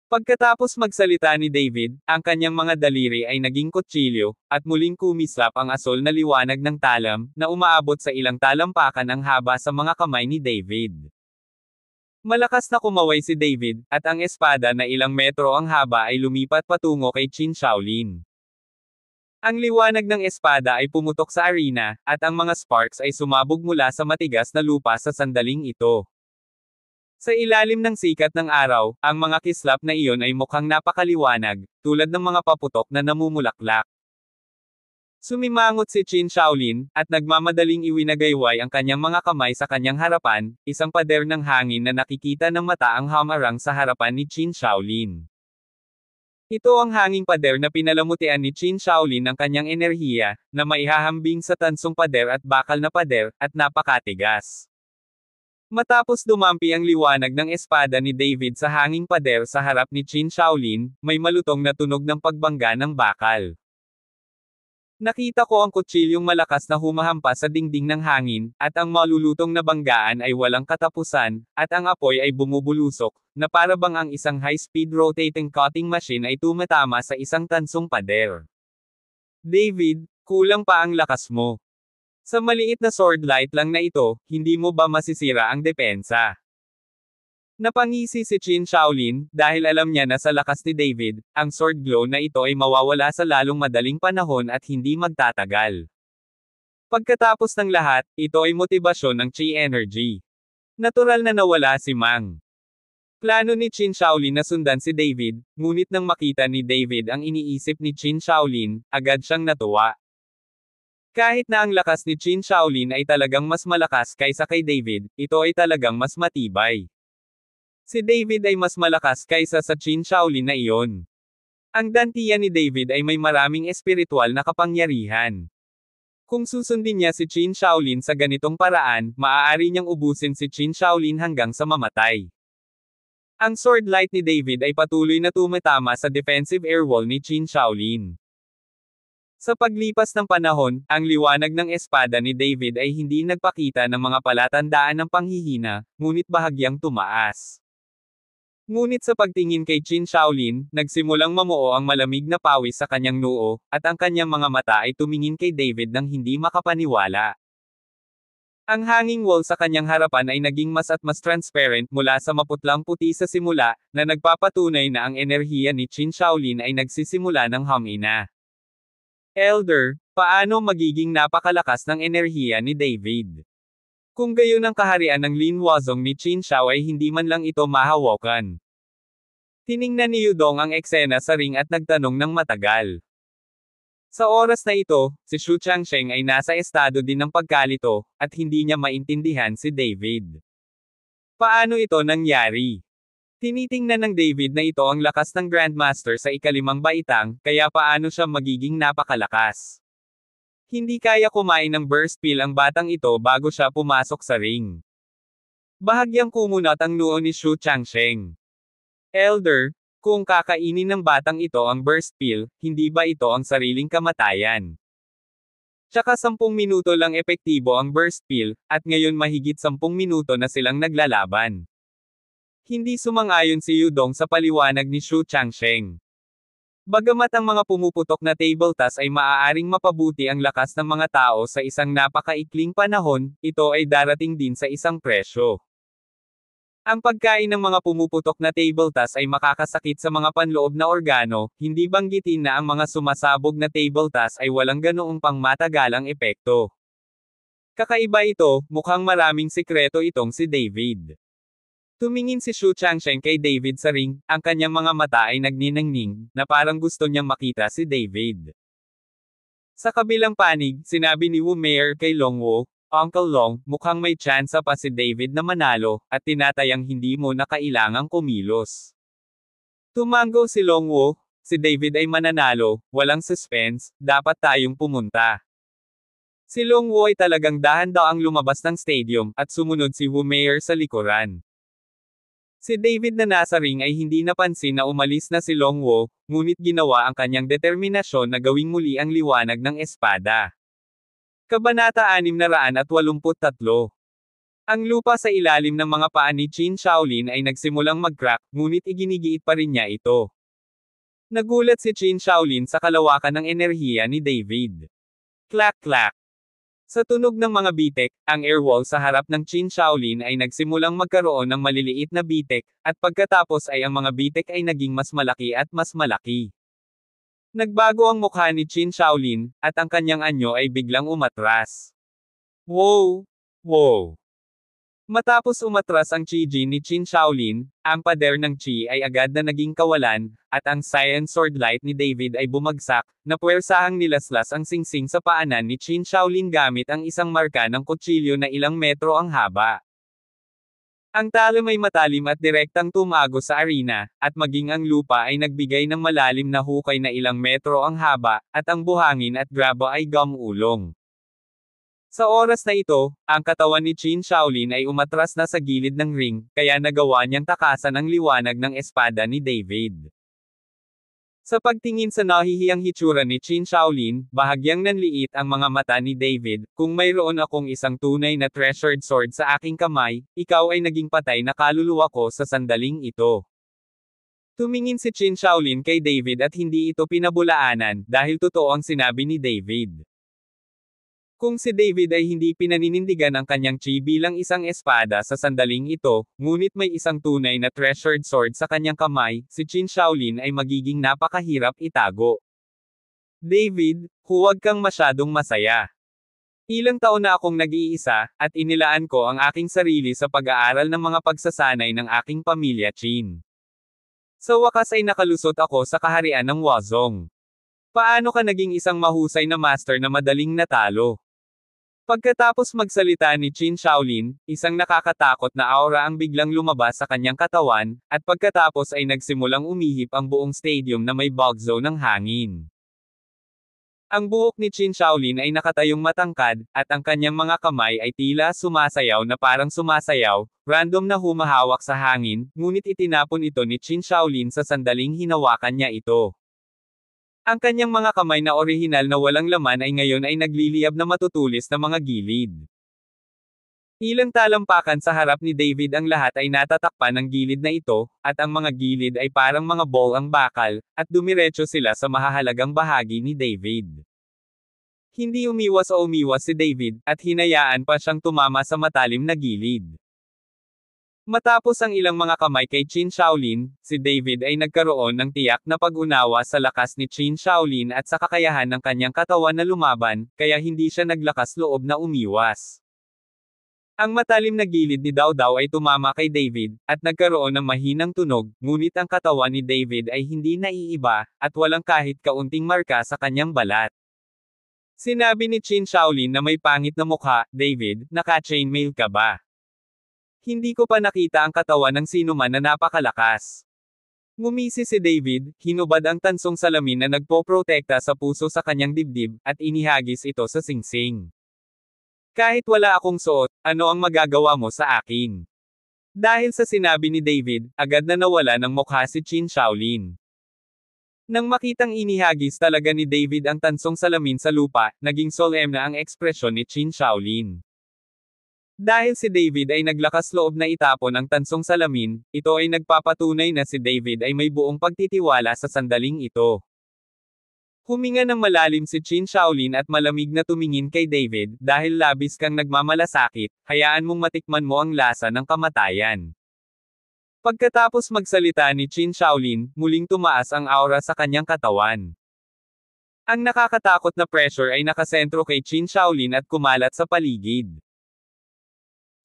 Pagkatapos magsalita ni David, ang kanyang mga daliri ay naging kutsilyo, at muling kumislap ang asol na liwanag ng talam, na umaabot sa ilang talampakan ang haba sa mga kamay ni David. Malakas na kumaway si David, at ang espada na ilang metro ang haba ay lumipat patungo kay Qin Shaolin. Ang liwanag ng espada ay pumutok sa arena, at ang mga sparks ay sumabog mula sa matigas na lupa sa sandaling ito. Sa ilalim ng sikat ng araw, ang mga kislap na iyon ay mukhang napakaliwanag, tulad ng mga paputok na namumulaklak. Sumimangot si Chin Shaolin, at nagmamadaling iwinagayway ang kanyang mga kamay sa kanyang harapan, isang pader ng hangin na nakikita ng mata ang hamarang sa harapan ni Chin Shaolin. Ito ang hanging pader na pinalamutian ni Chin Shaolin ng kanyang enerhiya, na maihahambing sa tansong pader at bakal na pader, at napakatigas. Matapos dumampi ang liwanag ng espada ni David sa hanging pader sa harap ni Qin Shaolin, may malutong na tunog ng pagbangga ng bakal. Nakita ko ang kutsilyong malakas na humahampas sa dingding ng hangin, at ang malulutong na banggaan ay walang katapusan, at ang apoy ay bumubulusok, na parabang ang isang high-speed rotating cutting machine ay tumatama sa isang tansong pader. David, kulang pa ang lakas mo. Sa maliit na sword light lang na ito, hindi mo ba masisira ang depensa? Napangisi si Chin Shaolin, dahil alam niya na sa lakas ni David, ang sword glow na ito ay mawawala sa lalong madaling panahon at hindi magtatagal. Pagkatapos ng lahat, ito ay motibasyon ng chi energy. Natural na nawala si Mang. Plano ni Chin Shaolin na sundan si David, ngunit nang makita ni David ang iniisip ni Chin Shaolin, agad siyang natuwa. Kahit na ang lakas ni Qin Shaolin ay talagang mas malakas kaysa kay David, ito ay talagang mas matibay. Si David ay mas malakas kaysa sa Qin Shaolin na iyon. Ang dantiya ni David ay may maraming espiritual na kapangyarihan. Kung susundin niya si Qin Shaolin sa ganitong paraan, maaari niyang ubusin si Qin Shaolin hanggang sa mamatay. Ang sword light ni David ay patuloy na tumatama sa defensive air wall ni Qin Shaolin. Sa paglipas ng panahon, ang liwanag ng espada ni David ay hindi nagpakita ng mga palatandaan ng panghihina, ngunit bahagyang tumaas. Ngunit sa pagtingin kay Jin Shaolin, nagsimulang mamuo ang malamig na pawis sa kanyang noo, at ang kanyang mga mata ay tumingin kay David ng hindi makapaniwala. Ang hanging wall sa kanyang harapan ay naging mas at mas transparent mula sa maputlang puti sa simula, na nagpapatunay na ang enerhiya ni Chin Shaolin ay nagsisimula ng humina. Elder, paano magiging napakalakas ng enerhiya ni David? Kung gayon ang kaharian ng Lin Wazong ni Qin Shao ay hindi man lang ito mahawakan. Tiningnan ni Yudong ang eksena sa ring at nagtanong ng matagal. Sa oras na ito, si Xu Changsheng ay nasa estado din ng pagkalito, at hindi niya maintindihan si David. Paano ito nangyari? Tinitingnan ng David na ito ang lakas ng Grandmaster sa ikalimang baitang, kaya paano siya magiging napakalakas. Hindi kaya kumain ng burst pill ang batang ito bago siya pumasok sa ring. Bahagyang kumunot ang noo ni Xu Changsheng. Elder, kung kakainin ng batang ito ang burst pill, hindi ba ito ang sariling kamatayan? Tsaka 10 minuto lang epektibo ang burst pill, at ngayon mahigit 10 minuto na silang naglalaban. Hindi sumang-ayon si Yudong sa paliwanag ni Xu Changsheng. Bagamat ang mga pumuputok na table tas ay maaaring mapabuti ang lakas ng mga tao sa isang napakaikling panahon, ito ay darating din sa isang presyo. Ang pagkain ng mga pumuputok na table tas ay makakasakit sa mga panloob na organo, hindi banggitin na ang mga sumasabog na table tas ay walang ganoong pangmatagalang epekto. Kakaiba ito, mukhang maraming sikreto itong si David. Tumingin si Xu Changsheng kay David sa ring, ang kanyang mga mata ay nagninangning, na parang gusto niyang makita si David. Sa kabilang panig, sinabi ni Wu Mayor kay Long Wu, Uncle Long, mukhang may chance pa si David na manalo, at tinatayang hindi mo na kailangang kumilos. Tumango si Long Wu, si David ay mananalo, walang suspense, dapat tayong pumunta. Si Long Wu ay talagang dahan daw ang lumabas ng stadium, at sumunod si Wu Mayor sa likuran. Si David na nasa ring ay hindi napansin na umalis na si Long Longwo, ngunit ginawa ang kanyang determinasyon na gawing muli ang liwanag ng espada. Kabanata 683 Ang lupa sa ilalim ng mga paa ni Qin Shaolin ay nagsimulang mag-crack, ngunit iginigiit pa rin niya ito. Nagulat si Qin Shaolin sa kalawakan ng enerhiya ni David. Clack-clack. Sa tunog ng mga bitek, ang airwall sa harap ng Qin Shaolin ay nagsimulang magkaroon ng maliliit na bitek, at pagkatapos ay ang mga bitek ay naging mas malaki at mas malaki. Nagbago ang mukha ni Qin Shaolin, at ang kanyang anyo ay biglang umatras. Wow! Wow! Matapos umatras ang Qi ni Qin Shaolin, ang pader ng Qi ay agad na naging kawalan, at ang Cyan Sword Light ni David ay bumagsak, na puwersahang nilaslas ang singsing sa paanan ni Qin Shaolin gamit ang isang marka ng kutsilyo na ilang metro ang haba. Ang talo ay matalim at direktang tumago sa arena, at maging ang lupa ay nagbigay ng malalim na hukay na ilang metro ang haba, at ang buhangin at grabo ay gamulong. Sa oras na ito, ang katawan ni Qin Shaolin ay umatras na sa gilid ng ring, kaya nagawa niyang takasan ang liwanag ng espada ni David. Sa pagtingin sa nahihiyang hitsura ni Qin Shaolin, bahagyang nanliit ang mga mata ni David, kung mayroon akong isang tunay na treasured sword sa aking kamay, ikaw ay naging patay na kaluluwa ko sa sandaling ito. Tumingin si Qin Shaolin kay David at hindi ito pinabulaanan, dahil totoo ang sinabi ni David. Kung si David ay hindi pinaninindigan ang kanyang chi bilang isang espada sa sandaling ito, ngunit may isang tunay na treasured sword sa kanyang kamay, si Qin Shaolin ay magiging napakahirap itago. David, huwag kang masyadong masaya. Ilang taon na akong nag-iisa, at inilaan ko ang aking sarili sa pag-aaral ng mga pagsasanay ng aking pamilya Chin. Sa wakas ay nakalusot ako sa kaharian ng Wazong. Paano ka naging isang mahusay na master na madaling natalo? Pagkatapos magsalita ni Qin Shaolin, isang nakakatakot na aura ang biglang lumabas sa kanyang katawan, at pagkatapos ay nagsimulang umihip ang buong stadium na may bogzo ng hangin. Ang buhok ni Qin Shaolin ay nakatayong matangkad, at ang kanyang mga kamay ay tila sumasayaw na parang sumasayaw, random na humahawak sa hangin, ngunit itinapon ito ni Qin Shaolin sa sandaling hinawakan niya ito. Ang kanyang mga kamay na orihinal na walang laman ay ngayon ay nagliliyab na matutulis na mga gilid. Ilang talampakan sa harap ni David ang lahat ay natatakpan ng gilid na ito, at ang mga gilid ay parang mga ball ang bakal, at dumiretso sila sa mahahalagang bahagi ni David. Hindi umiwas o umiwas si David, at hinayaan pa siyang tumama sa matalim na gilid. Matapos ang ilang mga kamay kay Qin Shaolin, si David ay nagkaroon ng tiyak na pag-unawa sa lakas ni Qin Shaolin at sa kakayahan ng kanyang katawan na lumaban, kaya hindi siya naglakas loob na umiwas. Ang matalim na gilid ni Dao Dao ay tumama kay David, at nagkaroon ng mahinang tunog, ngunit ang katawan ni David ay hindi naiiba, at walang kahit kaunting marka sa kanyang balat. Sinabi ni Qin Shaolin na may pangit na mukha, David, naka-chainmail ka ba? Hindi ko pa nakita ang katawan ng sinuman na napakalakas. Ngumisi si David, hinubad ang tansong salamin na nagpoprotekta sa puso sa kanyang dibdib, at inihagis ito sa singsing. Kahit wala akong suot, ano ang magagawa mo sa akin? Dahil sa sinabi ni David, agad na nawala ng mukha si Chin Shaolin. Nang makitang inihagis talaga ni David ang tansong salamin sa lupa, naging solemn na ang ekspresyon ni Chin Shaolin. Dahil si David ay naglakas loob na itapon ang tansong salamin, ito ay nagpapatunay na si David ay may buong pagtitiwala sa sandaling ito. Huminga ng malalim si Chin Shaolin at malamig na tumingin kay David, dahil labis kang nagmamalasakit, hayaan mong matikman mo ang lasa ng kamatayan. Pagkatapos magsalita ni Chin Shaolin, muling tumaas ang aura sa kanyang katawan. Ang nakakatakot na pressure ay nakasentro kay Chin Shaolin at kumalat sa paligid.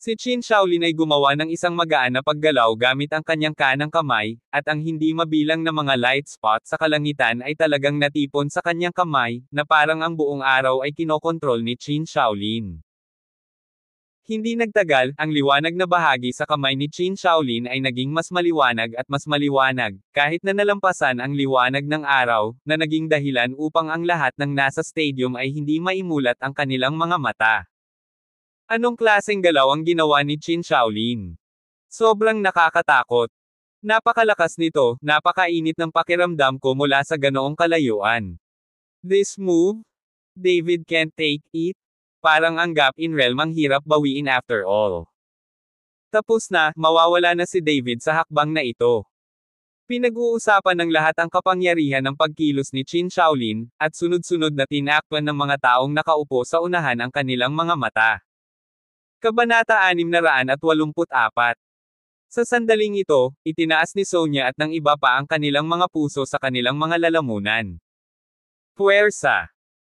Si Qin Shaolin ay gumawa ng isang magaan na paggalaw gamit ang kanyang kanang kamay, at ang hindi mabilang na mga light spot sa kalangitan ay talagang natipon sa kanyang kamay, na parang ang buong araw ay kinokontrol ni Qin Shaolin. Hindi nagtagal, ang liwanag na bahagi sa kamay ni Qin Shaolin ay naging mas maliwanag at mas maliwanag, kahit na nalampasan ang liwanag ng araw, na naging dahilan upang ang lahat ng nasa stadium ay hindi maimulat ang kanilang mga mata. Anong klaseng galaw ang ginawa ni Chin Shaolin? Sobrang nakakatakot. Napakalakas nito, napakainit ng pakiramdam ko mula sa ganoong kalayuan. This move? David can't take it? Parang ang gap in realm ang hirap bawiin after all. Tapos na, mawawala na si David sa hakbang na ito. Pinag-uusapan ng lahat ang kapangyarihan ng pagkilos ni Chin Shaolin, at sunod-sunod na tinakpan ng mga taong nakaupo sa unahan ang kanilang mga mata. Kabanata 684. Sa sandaling ito, itinaas ni Sonya at ng iba pa ang kanilang mga puso sa kanilang mga lalamunan. Puwersa!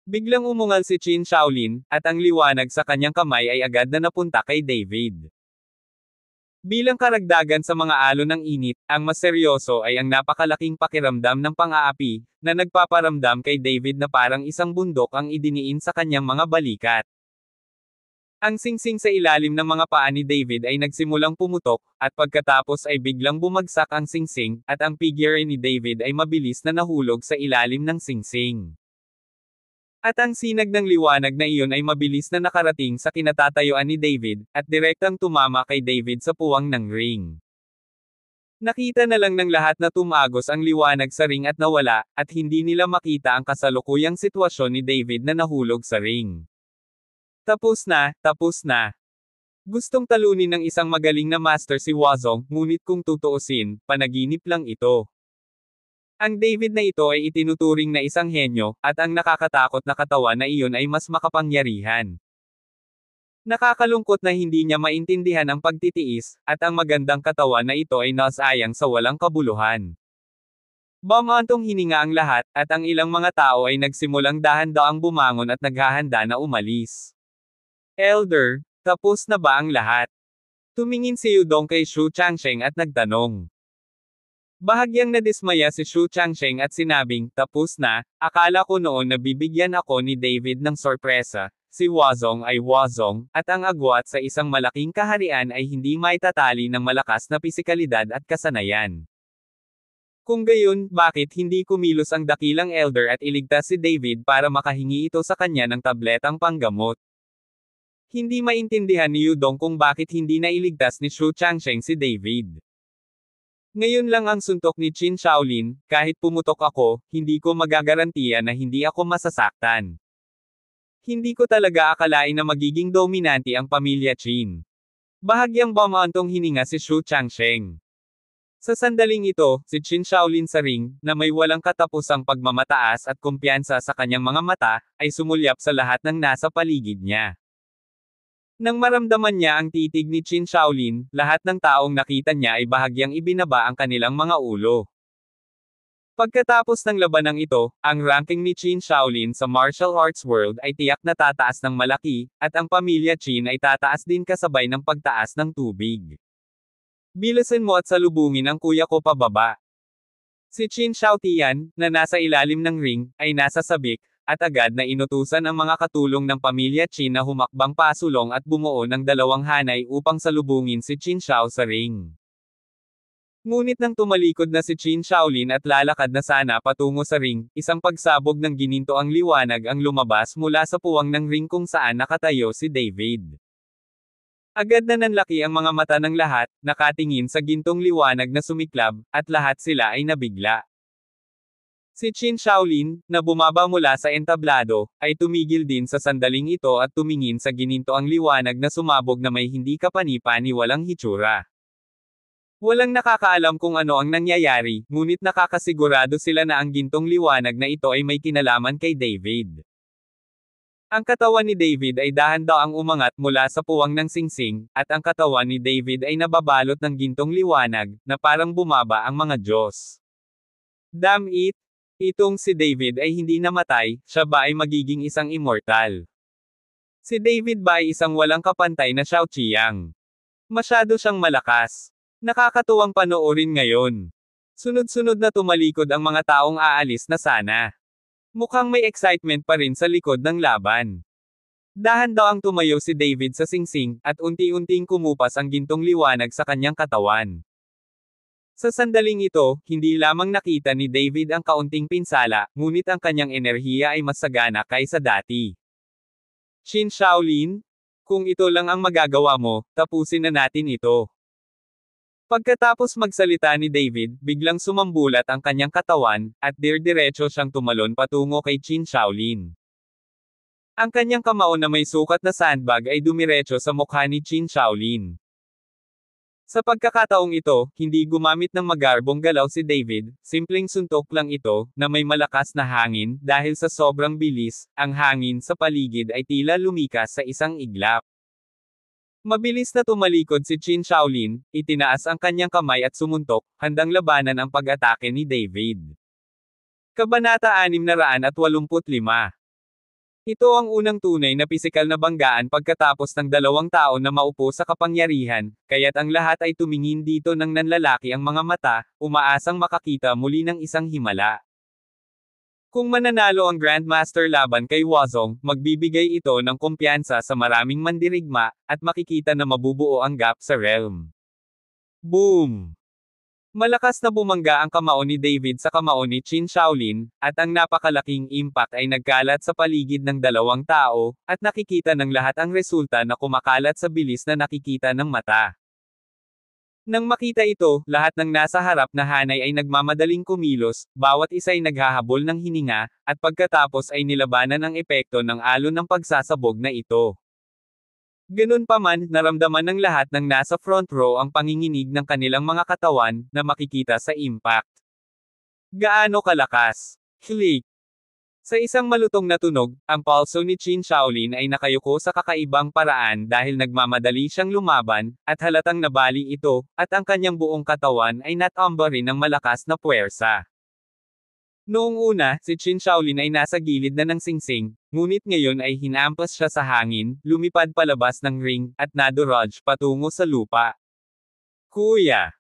Biglang umungal si Chin Shaolin, at ang liwanag sa kanyang kamay ay agad na napunta kay David. Bilang karagdagan sa mga alo ng init, ang mas seryoso ay ang napakalaking pakiramdam ng pang-aapi, na nagpaparamdam kay David na parang isang bundok ang idiniin sa kanyang mga balikat. Ang singsing sa ilalim ng mga paa ni David ay nagsimulang pumutok, at pagkatapos ay biglang bumagsak ang singsing, at ang figure ni David ay mabilis na nahulog sa ilalim ng singsing. At ang sinag ng liwanag na iyon ay mabilis na nakarating sa kinatatayuan ni David, at direktang tumama kay David sa puwang ng ring. Nakita na lang ng lahat na tumagos ang liwanag sa ring at nawala, at hindi nila makita ang kasalukuyang sitwasyon ni David na nahulog sa ring. Tapos na, tapos na. Gustong talunin ng isang magaling na master si Wazong, ngunit kung tutuusin, panaginip lang ito. Ang David na ito ay itinuturing na isang henyo, at ang nakakatakot na katawan na iyon ay mas makapangyarihan. Nakakalungkot na hindi niya maintindihan ang pagtitiis, at ang magandang katawan na ito ay nasayang sa walang kabuluhan. Bamantong hininga ang lahat, at ang ilang mga tao ay nagsimulang dahan-daang bumangon at naghahanda na umalis. Elder, tapos na ba ang lahat? Tumingin si Yudong kay Shu Changsheng at nagtanong. Bahagyang nadismaya si Shu Changsheng at sinabing, tapos na, akala ko noon na bibigyan ako ni David ng sorpresa, si Wazong ay Wazong, at ang agwat sa isang malaking kaharian ay hindi maitatali ng malakas na pisikalidad at kasanayan. Kung gayon, bakit hindi kumilos ang dakilang elder at iligtas si David para makahingi ito sa kanya ng tabletang panggamot? Hindi maintindihan ni Yudong kung bakit hindi nailigtas ni Xu Changsheng si David. Ngayon lang ang suntok ni Qin Shaolin, kahit pumutok ako, hindi ko magagarantiya na hindi ako masasaktan. Hindi ko talaga akalain na magiging dominante ang pamilya Qin. Bahagyang bamantong hininga si Xu Changsheng. Sa sandaling ito, si Qin Shaolin sa ring, na may walang katapusang pagmamataas at kumpiyansa sa kanyang mga mata, ay sumulyap sa lahat ng nasa paligid niya. Nang maramdaman niya ang titig ni Chin Shaolin, lahat ng taong nakita niya ay bahagyang ibinaba ang kanilang mga ulo. Pagkatapos ng labanang ito, ang ranking ni Chin Shaolin sa martial arts world ay tiyak na tataas ng malaki, at ang pamilya Chin ay tataas din kasabay ng pagtaas ng tubig. Bilisan mo at salubungin ang kuya ko pababa. Si Chin Shaotian, na nasa ilalim ng ring, ay nasa sabik, at agad na inutusan ang mga katulong ng pamilya Chin na humakbang pasulong at bumuo ng dalawang hanay upang salubungin si Qin Shao sa ring. Ngunit nang tumalikod na si Qin Shaolin at lalakad na sana patungo sa ring, isang pagsabog ng gininto ang liwanag ang lumabas mula sa puwang ng ring kung saan nakatayo si David. Agad na nanlaki ang mga mata ng lahat, nakatingin sa gintong liwanag na sumiklab, at lahat sila ay nabigla. Si Chin Shaolin, na bumaba mula sa entablado, ay tumigil din sa sandaling ito at tumingin sa gininto ang liwanag na sumabog na may hindi kapanipani walang hitsura. Walang nakakaalam kung ano ang nangyayari, ngunit nakakasigurado sila na ang gintong liwanag na ito ay may kinalaman kay David. Ang katawan ni David ay dahan ang umangat mula sa puwang ng singsing, at ang katawan ni David ay nababalot ng gintong liwanag, na parang bumaba ang mga Diyos. Damn it, Itong si David ay hindi namatay, siya ba ay magiging isang immortal? Si David ba ay isang walang kapantay na Xiao Qiang? Masyado siyang malakas. Nakakatuwang panoorin ngayon. Sunod-sunod na tumalikod ang mga taong aalis na sana. Mukhang may excitement pa rin sa likod ng laban. Dahan daw ang tumayo si David sa singsing, at unti-unting kumupas ang gintong liwanag sa kanyang katawan. Sa sandaling ito, hindi lamang nakita ni David ang kaunting pinsala, ngunit ang kanyang enerhiya ay mas sagana kaysa dati. Shin Shaolin, kung ito lang ang magagawa mo, tapusin na natin ito. Pagkatapos magsalita ni David, biglang sumambulat ang kanyang katawan, at dir-diretso siyang tumalon patungo kay Chin Shaolin. Ang kanyang kamao na may sukat na sandbag ay dumiretso sa mukha ni Chin Shaolin. Sa pagkakataong ito, hindi gumamit ng magarbong galaw si David, simpleng suntok lang ito, na may malakas na hangin, dahil sa sobrang bilis, ang hangin sa paligid ay tila lumikas sa isang iglap. Mabilis na tumalikod si Chin Shaolin, itinaas ang kanyang kamay at sumuntok, handang labanan ang pag-atake ni David. Kabanata 685 ito ang unang tunay na pisikal na banggaan pagkatapos ng dalawang taon na maupo sa kapangyarihan, kaya't ang lahat ay tumingin dito ng nanlalaki ang mga mata, umaasang makakita muli ng isang himala. Kung mananalo ang Grandmaster laban kay Wazong, magbibigay ito ng kumpiyansa sa maraming mandirigma, at makikita na mabubuo ang gap sa realm. Boom! Malakas na bumangga ang kamao ni David sa kamao ni Chin Shaolin, at ang napakalaking impact ay nagkalat sa paligid ng dalawang tao, at nakikita ng lahat ang resulta na kumakalat sa bilis na nakikita ng mata. Nang makita ito, lahat ng nasa harap na hanay ay nagmamadaling kumilos, bawat isa ay naghahabol ng hininga, at pagkatapos ay nilabanan ang epekto ng alon ng pagsasabog na ito. Ganun pa man, naramdaman ng lahat ng nasa front row ang panginginig ng kanilang mga katawan, na makikita sa impact. Gaano kalakas? Click! Sa isang malutong na tunog, ang palso ni Chin Shaolin ay nakayuko sa kakaibang paraan dahil nagmamadali siyang lumaban, at halatang nabali ito, at ang kanyang buong katawan ay natamba rin ng malakas na puwersa. Noong una, si Chin Shaolin ay nasa gilid na ng singsing, ngunit ngayon ay hinampas siya sa hangin, lumipad palabas ng ring, at naduraj patungo sa lupa. Kuya!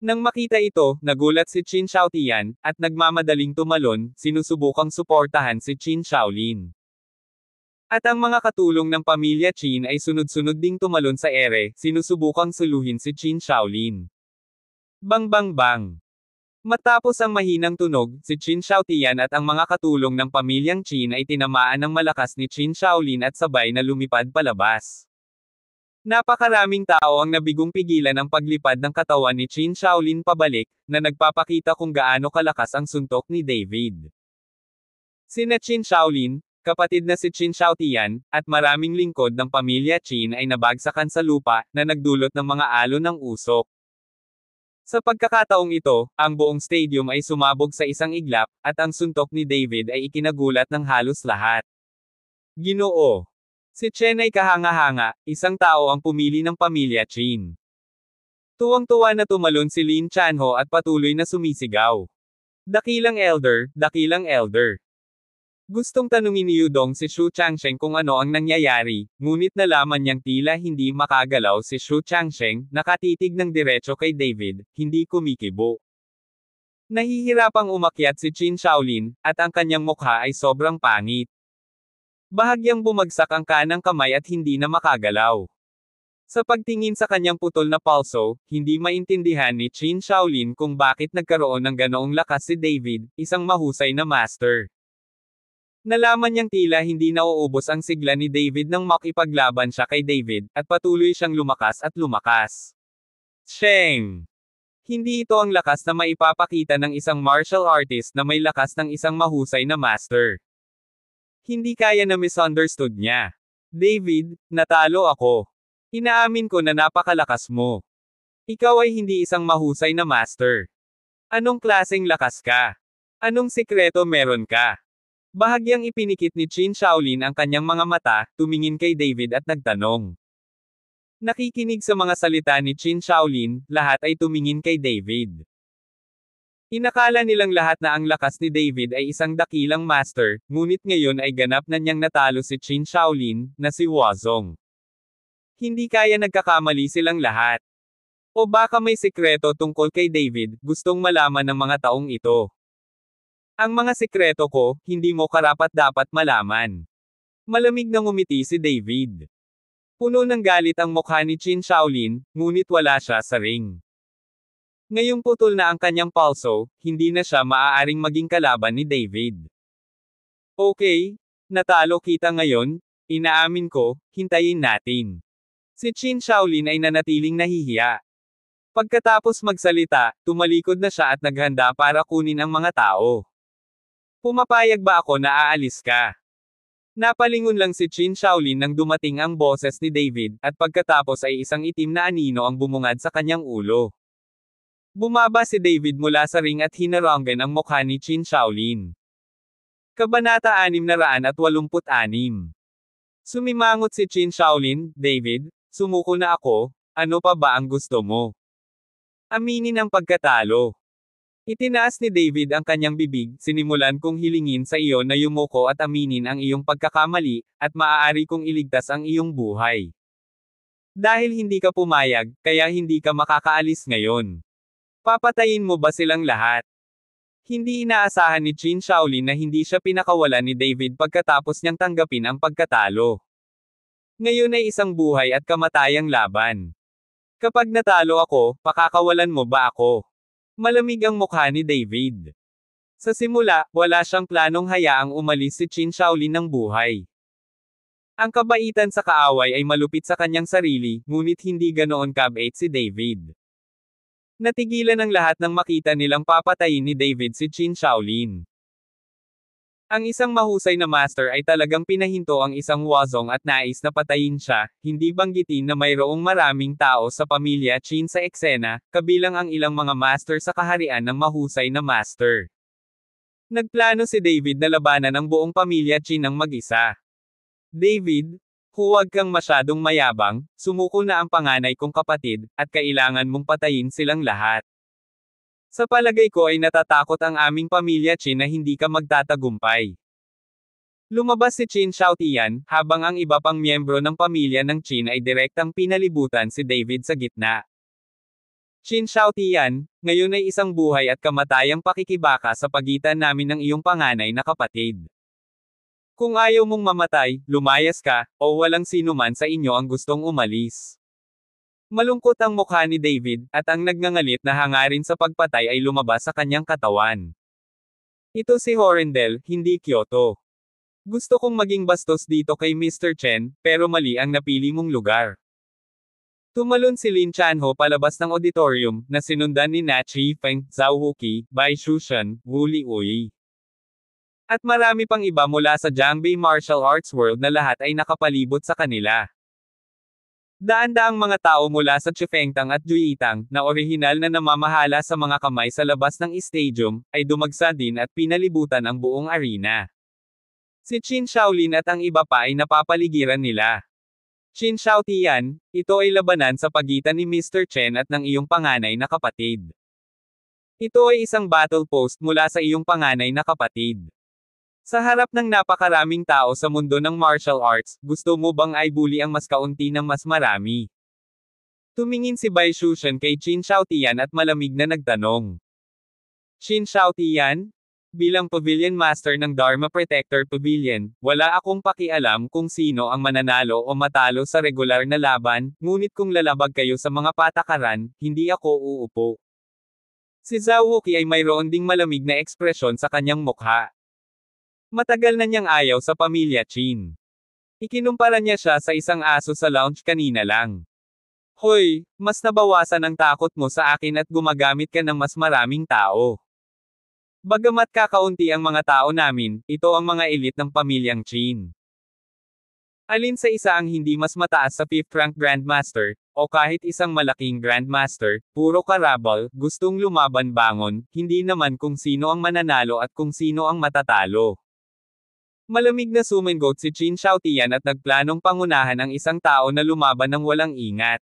Nang makita ito, nagulat si Chin Shaotian, at nagmamadaling tumalon, sinusubukang suportahan si Chin Shaolin. At ang mga katulong ng pamilya Chin ay sunod-sunod ding tumalon sa ere, sinusubukang suluhin si Chin Shaolin. Bang bang bang! Matapos ang mahinang tunog, si Qin Shaotian at ang mga katulong ng pamilyang Qin ay tinamaan ng malakas ni Qin Shaolin at sabay na lumipad palabas. Napakaraming tao ang nabigong pigilan ang paglipad ng katawan ni Qin Shaolin pabalik, na nagpapakita kung gaano kalakas ang suntok ni David. Sina Qin Shaolin, kapatid na si Qin Shaotian, at maraming lingkod ng pamilya Qin ay nabagsakan sa lupa, na nagdulot ng mga alo ng usok. Sa pagkakataong ito, ang buong stadium ay sumabog sa isang iglap, at ang suntok ni David ay ikinagulat ng halos lahat. Ginoo. Si Chen ay kahanga-hanga, isang tao ang pumili ng pamilya Chin. Tuwang-tuwa na tumalon si Lin Chanho at patuloy na sumisigaw. Dakilang elder, dakilang elder. Gustong tanungin ni Yudong si Xu Changsheng kung ano ang nangyayari, ngunit nalaman niyang tila hindi makagalaw si Xu Changsheng, nakatitig ng diretso kay David, hindi kumikibo. Nahihirapang umakyat si Chin Shaolin, at ang kanyang mukha ay sobrang pangit. Bahagyang bumagsak ang kanang kamay at hindi na makagalaw. Sa pagtingin sa kanyang putol na palso, hindi maintindihan ni Chin Shaolin kung bakit nagkaroon ng ganoong lakas si David, isang mahusay na master. Nalaman niyang tila hindi nauubos ang sigla ni David nang makipaglaban siya kay David, at patuloy siyang lumakas at lumakas. Shame! Hindi ito ang lakas na maipapakita ng isang martial artist na may lakas ng isang mahusay na master. Hindi kaya na misunderstood niya. David, natalo ako. Inaamin ko na napakalakas mo. Ikaw ay hindi isang mahusay na master. Anong klaseng lakas ka? Anong sikreto meron ka? Bahagyang ipinikit ni Chin Shaolin ang kanyang mga mata, tumingin kay David at nagtanong. Nakikinig sa mga salita ni Chin Shaolin, lahat ay tumingin kay David. Inakala nilang lahat na ang lakas ni David ay isang dakilang master, ngunit ngayon ay ganap na niyang natalo si Chin Shaolin, na si Wazong. Hindi kaya nagkakamali silang lahat. O baka may sekreto tungkol kay David, gustong malaman ng mga taong ito. Ang mga sikreto ko, hindi mo karapat dapat malaman. Malamig na ngumiti si David. Puno ng galit ang mukha ni Chin Shaolin, ngunit wala siya sa ring. Ngayong putol na ang kanyang palso, hindi na siya maaaring maging kalaban ni David. Okay, natalo kita ngayon, inaamin ko, hintayin natin. Si Chin Shaolin ay nanatiling nahihiya. Pagkatapos magsalita, tumalikod na siya at naghanda para kunin ang mga tao. Pumapayag ba ako na aalis ka? Napalingon lang si Chin Shaolin nang dumating ang boses ni David, at pagkatapos ay isang itim na anino ang bumungad sa kanyang ulo. Bumaba si David mula sa ring at hinarangan ang mukha ni Chin Shaolin. Kabanata 686 Sumimangot si Chin Shaolin, David, sumuko na ako, ano pa ba ang gusto mo? Aminin ang pagkatalo. Itinaas ni David ang kanyang bibig, sinimulan kong hilingin sa iyo na yumuko at aminin ang iyong pagkakamali, at maaari kong iligtas ang iyong buhay. Dahil hindi ka pumayag, kaya hindi ka makakaalis ngayon. Papatayin mo ba silang lahat? Hindi inaasahan ni Jin Shaolin na hindi siya pinakawalan ni David pagkatapos niyang tanggapin ang pagkatalo. Ngayon ay isang buhay at kamatayang laban. Kapag natalo ako, pakakawalan mo ba ako? Malamig ang mukha ni David. Sa simula, wala siyang planong hayaang umalis si Chin Shaolin ng buhay. Ang kabaitan sa kaaway ay malupit sa kanyang sarili, ngunit hindi ganoon kabait si David. Natigilan ang lahat nang makita nilang papatayin ni David si Chin Shaolin. Ang isang mahusay na master ay talagang pinahinto ang isang wazong at nais na patayin siya, hindi banggitin na mayroong maraming tao sa pamilya Chin sa eksena, kabilang ang ilang mga master sa kaharian ng mahusay na master. Nagplano si David na labanan ang buong pamilya Chin ng mag-isa. David, huwag kang masyadong mayabang, sumuko na ang panganay kong kapatid, at kailangan mong patayin silang lahat. Sa palagay ko ay natatakot ang aming pamilya Chin na hindi ka magtatagumpay. Lumabas si Chin Xiaotian, habang ang iba pang miyembro ng pamilya ng Chin ay direktang pinalibutan si David sa gitna. Chin Xiaotian, ngayon ay isang buhay at kamatayang pakikibaka sa pagitan namin ng iyong panganay na kapatid. Kung ayaw mong mamatay, lumayas ka, o walang sino man sa inyo ang gustong umalis. Malungkot ang mukha ni David, at ang nagngangalit na hangarin sa pagpatay ay lumabas sa kanyang katawan. Ito si Horendel, hindi Kyoto. Gusto kong maging bastos dito kay Mr. Chen, pero mali ang napili mong lugar. Tumalon si Lin Chanho palabas ng auditorium, na sinundan ni Nachi Feng, Zhao Huqi, Bai Shushan, Wu Liuyi. At marami pang iba mula sa Jiangbei martial arts world na lahat ay nakapalibot sa kanila. Daan-daang mga tao mula sa Chifengtang at Juitang, na orihinal na namamahala sa mga kamay sa labas ng stadium, ay dumagsa din at pinalibutan ang buong arena. Si Qin Shaolin at ang iba pa ay napapaligiran nila. Qin Shaotian, ito ay labanan sa pagitan ni Mr. Chen at ng iyong panganay na kapatid. Ito ay isang battle post mula sa iyong panganay na kapatid. Sa harap ng napakaraming tao sa mundo ng martial arts, gusto mo bang ay bully ang mas kaunti ng mas marami? Tumingin si Bai Shushan kay Qin Shaotian at malamig na nagtanong. Qin Shaotian? Bilang Pavilion Master ng Dharma Protector Pavilion, wala akong pakialam kung sino ang mananalo o matalo sa regular na laban, ngunit kung lalabag kayo sa mga patakaran, hindi ako uupo. Si Zhao Zawuki ay mayroon ding malamig na ekspresyon sa kanyang mukha. Matagal na niyang ayaw sa pamilya Chin. Ikinumpara niya siya sa isang aso sa lounge kanina lang. Hoy, mas nabawasan ang takot mo sa akin at gumagamit ka ng mas maraming tao. Bagamat kakaunti ang mga tao namin, ito ang mga elite ng pamilyang Chin. Alin sa isa ang hindi mas mataas sa 5th rank Grandmaster, o kahit isang malaking Grandmaster, puro karabal, gustong lumaban bangon, hindi naman kung sino ang mananalo at kung sino ang matatalo. Malamig na sumenggot si Chin Xiaotian at nagplanong pangunahan ang isang tao na lumaban ng walang ingat.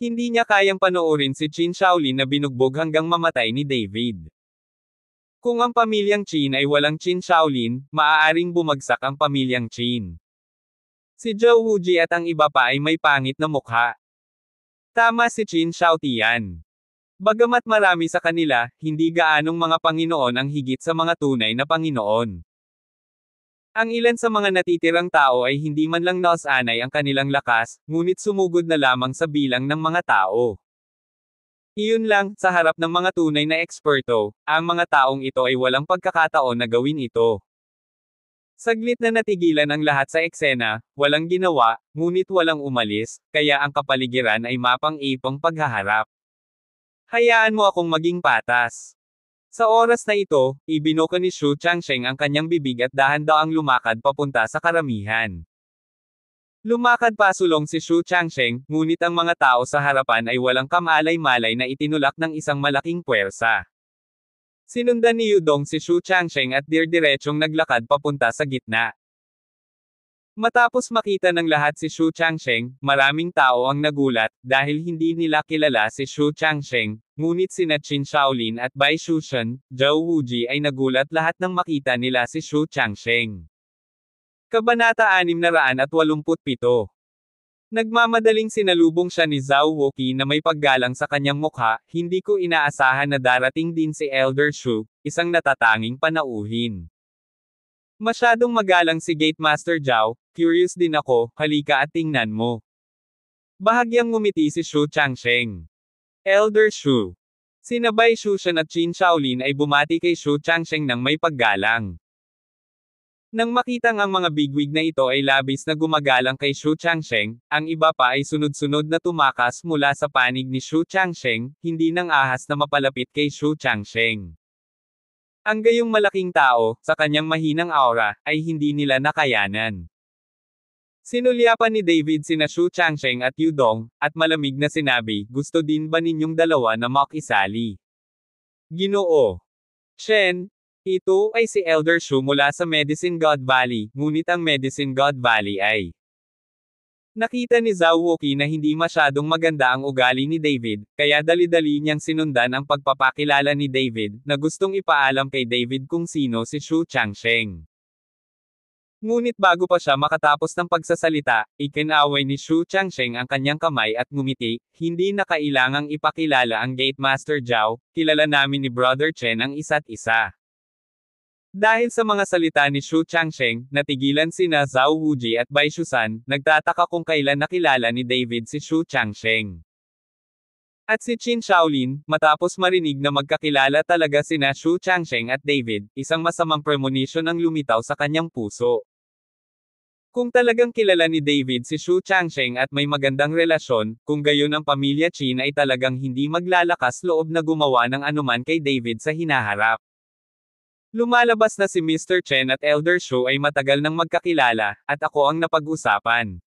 Hindi niya kayang panoorin si Chin Shaolin na binugbog hanggang mamatay ni David. Kung ang pamilyang Chin ay walang Chin Shaolin, maaaring bumagsak ang pamilyang Chin. Si Zhou Huji at ang iba pa ay may pangit na mukha. Tama si Chin Shaotian. Bagamat marami sa kanila, hindi gaanong mga Panginoon ang higit sa mga tunay na Panginoon. Ang ilan sa mga natitirang tao ay hindi man lang nausanay ang kanilang lakas, ngunit sumugod na lamang sa bilang ng mga tao. Iyon lang, sa harap ng mga tunay na eksperto, ang mga taong ito ay walang pagkakataon na gawin ito. Saglit na natigilan ang lahat sa eksena, walang ginawa, ngunit walang umalis, kaya ang kapaligiran ay mapang-ipang paghaharap. Hayaan mo akong maging patas. Sa oras na ito, ibinuka ni Xu Changsheng ang kanyang bibig at dahan-daang lumakad papunta sa karamihan. Lumakad pasulong si Xu Changsheng, ngunit ang mga tao sa harapan ay walang kamalay-malay na itinulak ng isang malaking puwersa. Sinundan ni Yudong si Xu Changsheng at dir-diretsyong naglakad papunta sa gitna. Matapos makita ng lahat si Xu Changsheng, maraming tao ang nagulat, dahil hindi nila kilala si Xu Changsheng, ngunit sina Qin Shaolin at Bai Shushan, Zhao Wuji ay nagulat lahat ng makita nila si Xu Changsheng. Kabanata 687 Nagmamadaling sinalubong siya ni Zhao Woki na may paggalang sa kanyang mukha, hindi ko inaasahan na darating din si Elder Xu, isang natatanging panauhin. Masyadong magalang si Gatemaster Zhao, curious din ako, halika at tingnan mo. Bahagyang ngumiti si Shu Changsheng. Elder Shu. Sinabay Shu Shan at Qin Shaolin ay bumati kay Shu Changsheng ng may paggalang. Nang makitang ang mga bigwig na ito ay labis na gumagalang kay Shu Changsheng, ang iba pa ay sunod-sunod na tumakas mula sa panig ni Shu Changsheng, hindi nang ahas na mapalapit kay Shu Changsheng. Ang gayong malaking tao, sa kanyang mahinang aura, ay hindi nila nakayanan. Sinulyapan ni David sina Xu Changsheng at Yu Dong, at malamig na sinabi, gusto din ba ninyong dalawa na makisali? Ginoo. Chen, ito ay si Elder Xu mula sa Medicine God Valley, ngunit ang Medicine God Valley ay Nakita ni Zhao Woki na hindi masyadong maganda ang ugali ni David, kaya dali-dali niyang sinundan ang pagpapakilala ni David, na gustong ipaalam kay David kung sino si Xu Changsheng. Ngunit bago pa siya makatapos ng pagsasalita, ikinaway ni Xu Changsheng ang kanyang kamay at ngumiti, hindi na kailangang ipakilala ang Gatemaster Zhao, kilala namin ni Brother Chen ang isa't isa. Dahil sa mga salita ni Xu Changsheng, natigilan sina Zhao Wuji at Bai Shusan, nagtataka kung kailan nakilala ni David si Xu Changsheng. At si Qin Shaolin, matapos marinig na magkakilala talaga sina Xu Changsheng at David, isang masamang premonition ang lumitaw sa kanyang puso. Kung talagang kilala ni David si Xu Changsheng at may magandang relasyon, kung gayon ang pamilya Qin ay talagang hindi maglalakas loob na gumawa ng anuman kay David sa hinaharap. Lumalabas na si Mr. Chen at Elder Shu ay matagal nang magkakilala, at ako ang napag-usapan.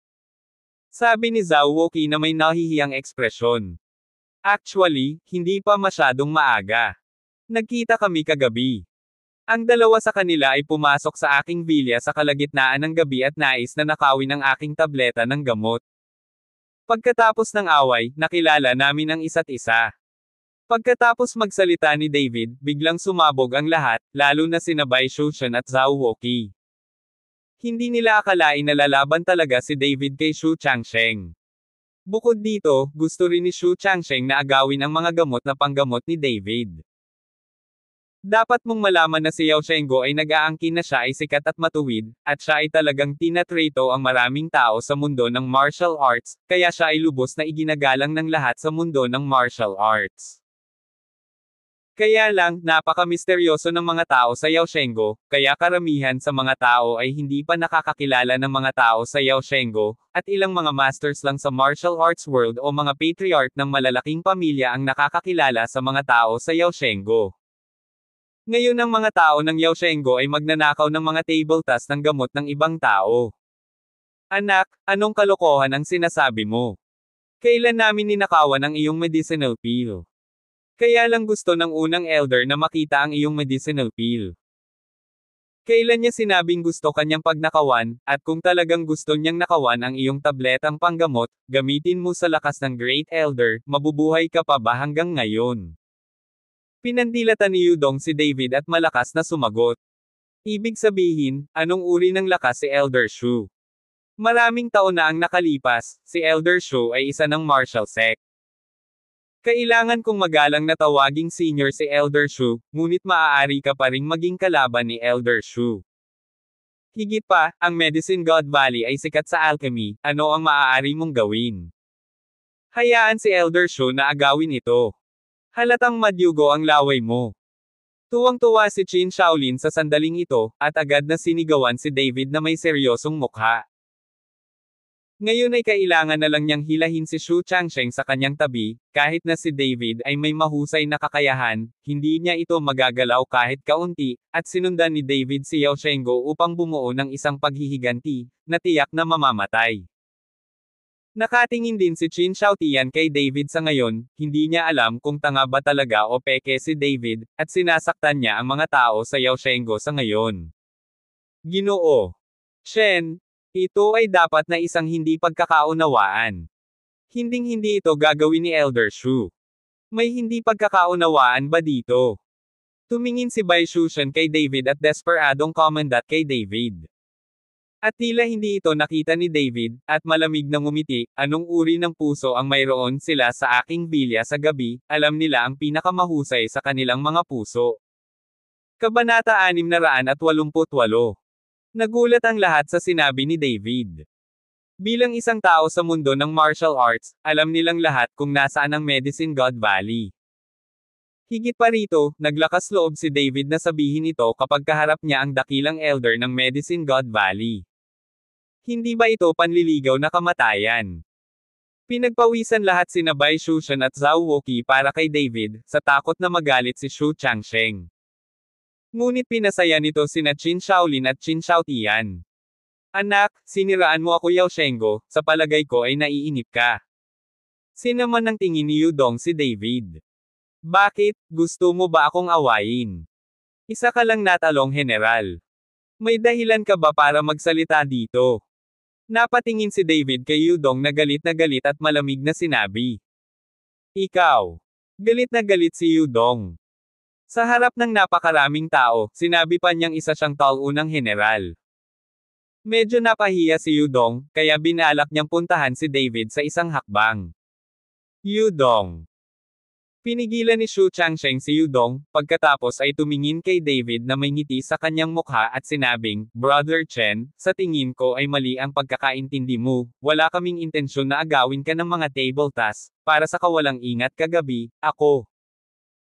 Sabi ni Zhao Woki na may nahihiyang ekspresyon. Actually, hindi pa masyadong maaga. Nagkita kami kagabi. Ang dalawa sa kanila ay pumasok sa aking bilya sa kalagitnaan ng gabi at nais na nakawin ang aking tableta ng gamot. Pagkatapos ng away, nakilala namin ang isa't isa. Pagkatapos magsalita ni David, biglang sumabog ang lahat, lalo na sinabay Shoshan at Zhao Woki. Hindi nila akalain na lalaban talaga si David kay Shu Changsheng. Bukod dito, gusto rin ni Shu Changsheng na agawin ang mga gamot na panggamot ni David. Dapat mong malaman na si Yao Shengo ay nag-aangkin na siya ay sikat at matuwid, at siya ay talagang tinatrato ang maraming tao sa mundo ng martial arts, kaya siya ay lubos na iginagalang ng lahat sa mundo ng martial arts. Kaya lang, napaka-misteryoso ng mga tao sa Yaoshengo, kaya karamihan sa mga tao ay hindi pa nakakakilala ng mga tao sa Yaoshengo, at ilang mga masters lang sa martial arts world o mga patriarch ng malalaking pamilya ang nakakakilala sa mga tao sa Yaoshengo. Ngayon ang mga tao ng Yaoshengo ay magnanakaw ng mga table tas ng gamot ng ibang tao. Anak, anong kalokohan ang sinasabi mo? Kailan namin ninakawan ang iyong medicinal pill? Kaya lang gusto ng unang elder na makita ang iyong medicinal pill. Kailan niya sinabing gusto kanyang pagnakawan, at kung talagang gusto niyang nakawan ang iyong tabletang panggamot, gamitin mo sa lakas ng Great Elder, mabubuhay ka pa ba hanggang ngayon? Pinandilatan ni Yudong si David at malakas na sumagot. Ibig sabihin, anong uri ng lakas si Elder Shu? Maraming taon na ang nakalipas, si Elder Shu ay isa ng martial sect. Kailangan kong magalang na tawaging senior si Elder Shu, ngunit maaari ka pa ring maging kalaban ni Elder Shu. Higit pa, ang Medicine God Valley ay sikat sa alchemy, ano ang maaari mong gawin? Hayaan si Elder Shu na agawin ito. Halatang madyugo ang laway mo. Tuwang-tuwa si Chin Shaolin sa sandaling ito, at agad na sinigawan si David na may seryosong mukha. Ngayon ay kailangan na lang niyang hilahin si Xu Changsheng sa kanyang tabi, kahit na si David ay may mahusay na kakayahan, hindi niya ito magagalaw kahit kaunti, at sinundan ni David si Yao Shengo upang bumuo ng isang paghihiganti, na tiyak na mamamatay. Nakatingin din si Qin Xiaotian kay David sa ngayon, hindi niya alam kung tanga ba talaga o peke si David, at sinasaktan niya ang mga tao sa Yao Shengo sa ngayon. Ginoo. Chen, ito ay dapat na isang hindi pagkakaunawaan. Hinding-hindi ito gagawin ni Elder Shu. May hindi pagkakaunawaan ba dito? Tumingin si Bai Shushan kay David at desperadong komandat kay David. At tila hindi ito nakita ni David, at malamig na ngumiti, anong uri ng puso ang mayroon sila sa aking bilya sa gabi, alam nila ang pinakamahusay sa kanilang mga puso. Kabanata 688 Nagulat ang lahat sa sinabi ni David. Bilang isang tao sa mundo ng martial arts, alam nilang lahat kung nasaan ang Medicine God Valley. Higit pa rito, naglakas loob si David na sabihin ito kapag kaharap niya ang dakilang elder ng Medicine God Valley. Hindi ba ito panliligaw na kamatayan? Pinagpawisan lahat sina Bai Shushan at Zhao Woki para kay David, sa takot na magalit si Shu Changsheng. Ngunit pinasaya nito sina Qin Shaolin at Qin Shaotian. Anak, siniraan mo ako Yao Shengo, sa palagay ko ay naiinip ka. Sinaman ng tingin ni Yudong si David. Bakit, gusto mo ba akong awayin? Isa ka lang natalong general. May dahilan ka ba para magsalita dito? Napatingin si David kay Yudong na galit na galit at malamig na sinabi. Ikaw. Galit na galit si Yudong. Sa harap ng napakaraming tao, sinabi pa niyang isa siyang taunang general. Medyo napahiya si Yudong, kaya binalak niyang puntahan si David sa isang hakbang. Yudong. Pinigilan ni Xu Changsheng si Yudong, pagkatapos ay tumingin kay David na may ngiti sa kanyang mukha at sinabing, Brother Chen, sa tingin ko ay mali ang pagkakaintindi mo, wala kaming intensyon na agawin ka ng mga table tasks, para sa kawalang ingat kagabi, ako,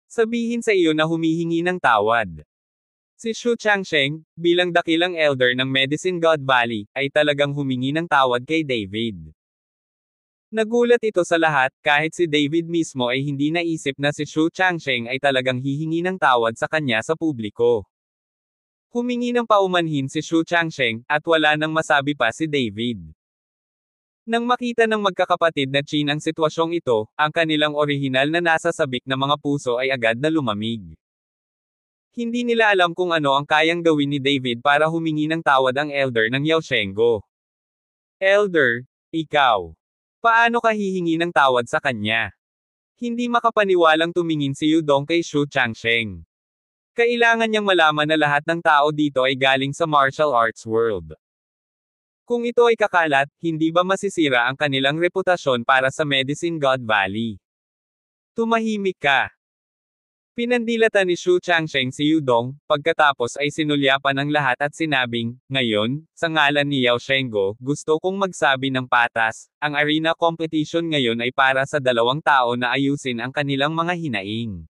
Sabihin sa iyo na humihingi ng tawad. Si Xu Changsheng, bilang dakilang elder ng Medicine God Valley, ay talagang humingi ng tawad kay David. Nagulat ito sa lahat, kahit si David mismo ay hindi naisip na si Xu Changsheng ay talagang hihingi ng tawad sa kanya sa publiko. Humingi ng paumanhin si Xu Changsheng, at wala nang masabi pa si David. Nang makita ng magkakapatid na Chin ang sitwasyong ito, ang kanilang orihinal na nasa sabik na mga puso ay agad na lumamig. Hindi nila alam kung ano ang kayang gawin ni David para humingi ng tawad ang elder ng Yao Shengo. Elder, ikaw. Paano ka hihingi ng tawad sa kanya? Hindi makapaniwalang tumingin si Yudong kay Shu Changsheng. Kailangan niyang malaman na lahat ng tao dito ay galing sa martial arts world. Kung ito ay kakalat, hindi ba masisira ang kanilang reputasyon para sa Medicine God Valley? Tumahimik ka. Pinandilatan ni Xu Changsheng si Yudong, pagkatapos ay sinulyapan ang lahat at sinabing, Ngayon, sa ngalan ni Yao Shengo, gusto kong magsabi ng patas, ang arena competition ngayon ay para sa dalawang tao na ayusin ang kanilang mga hinaing.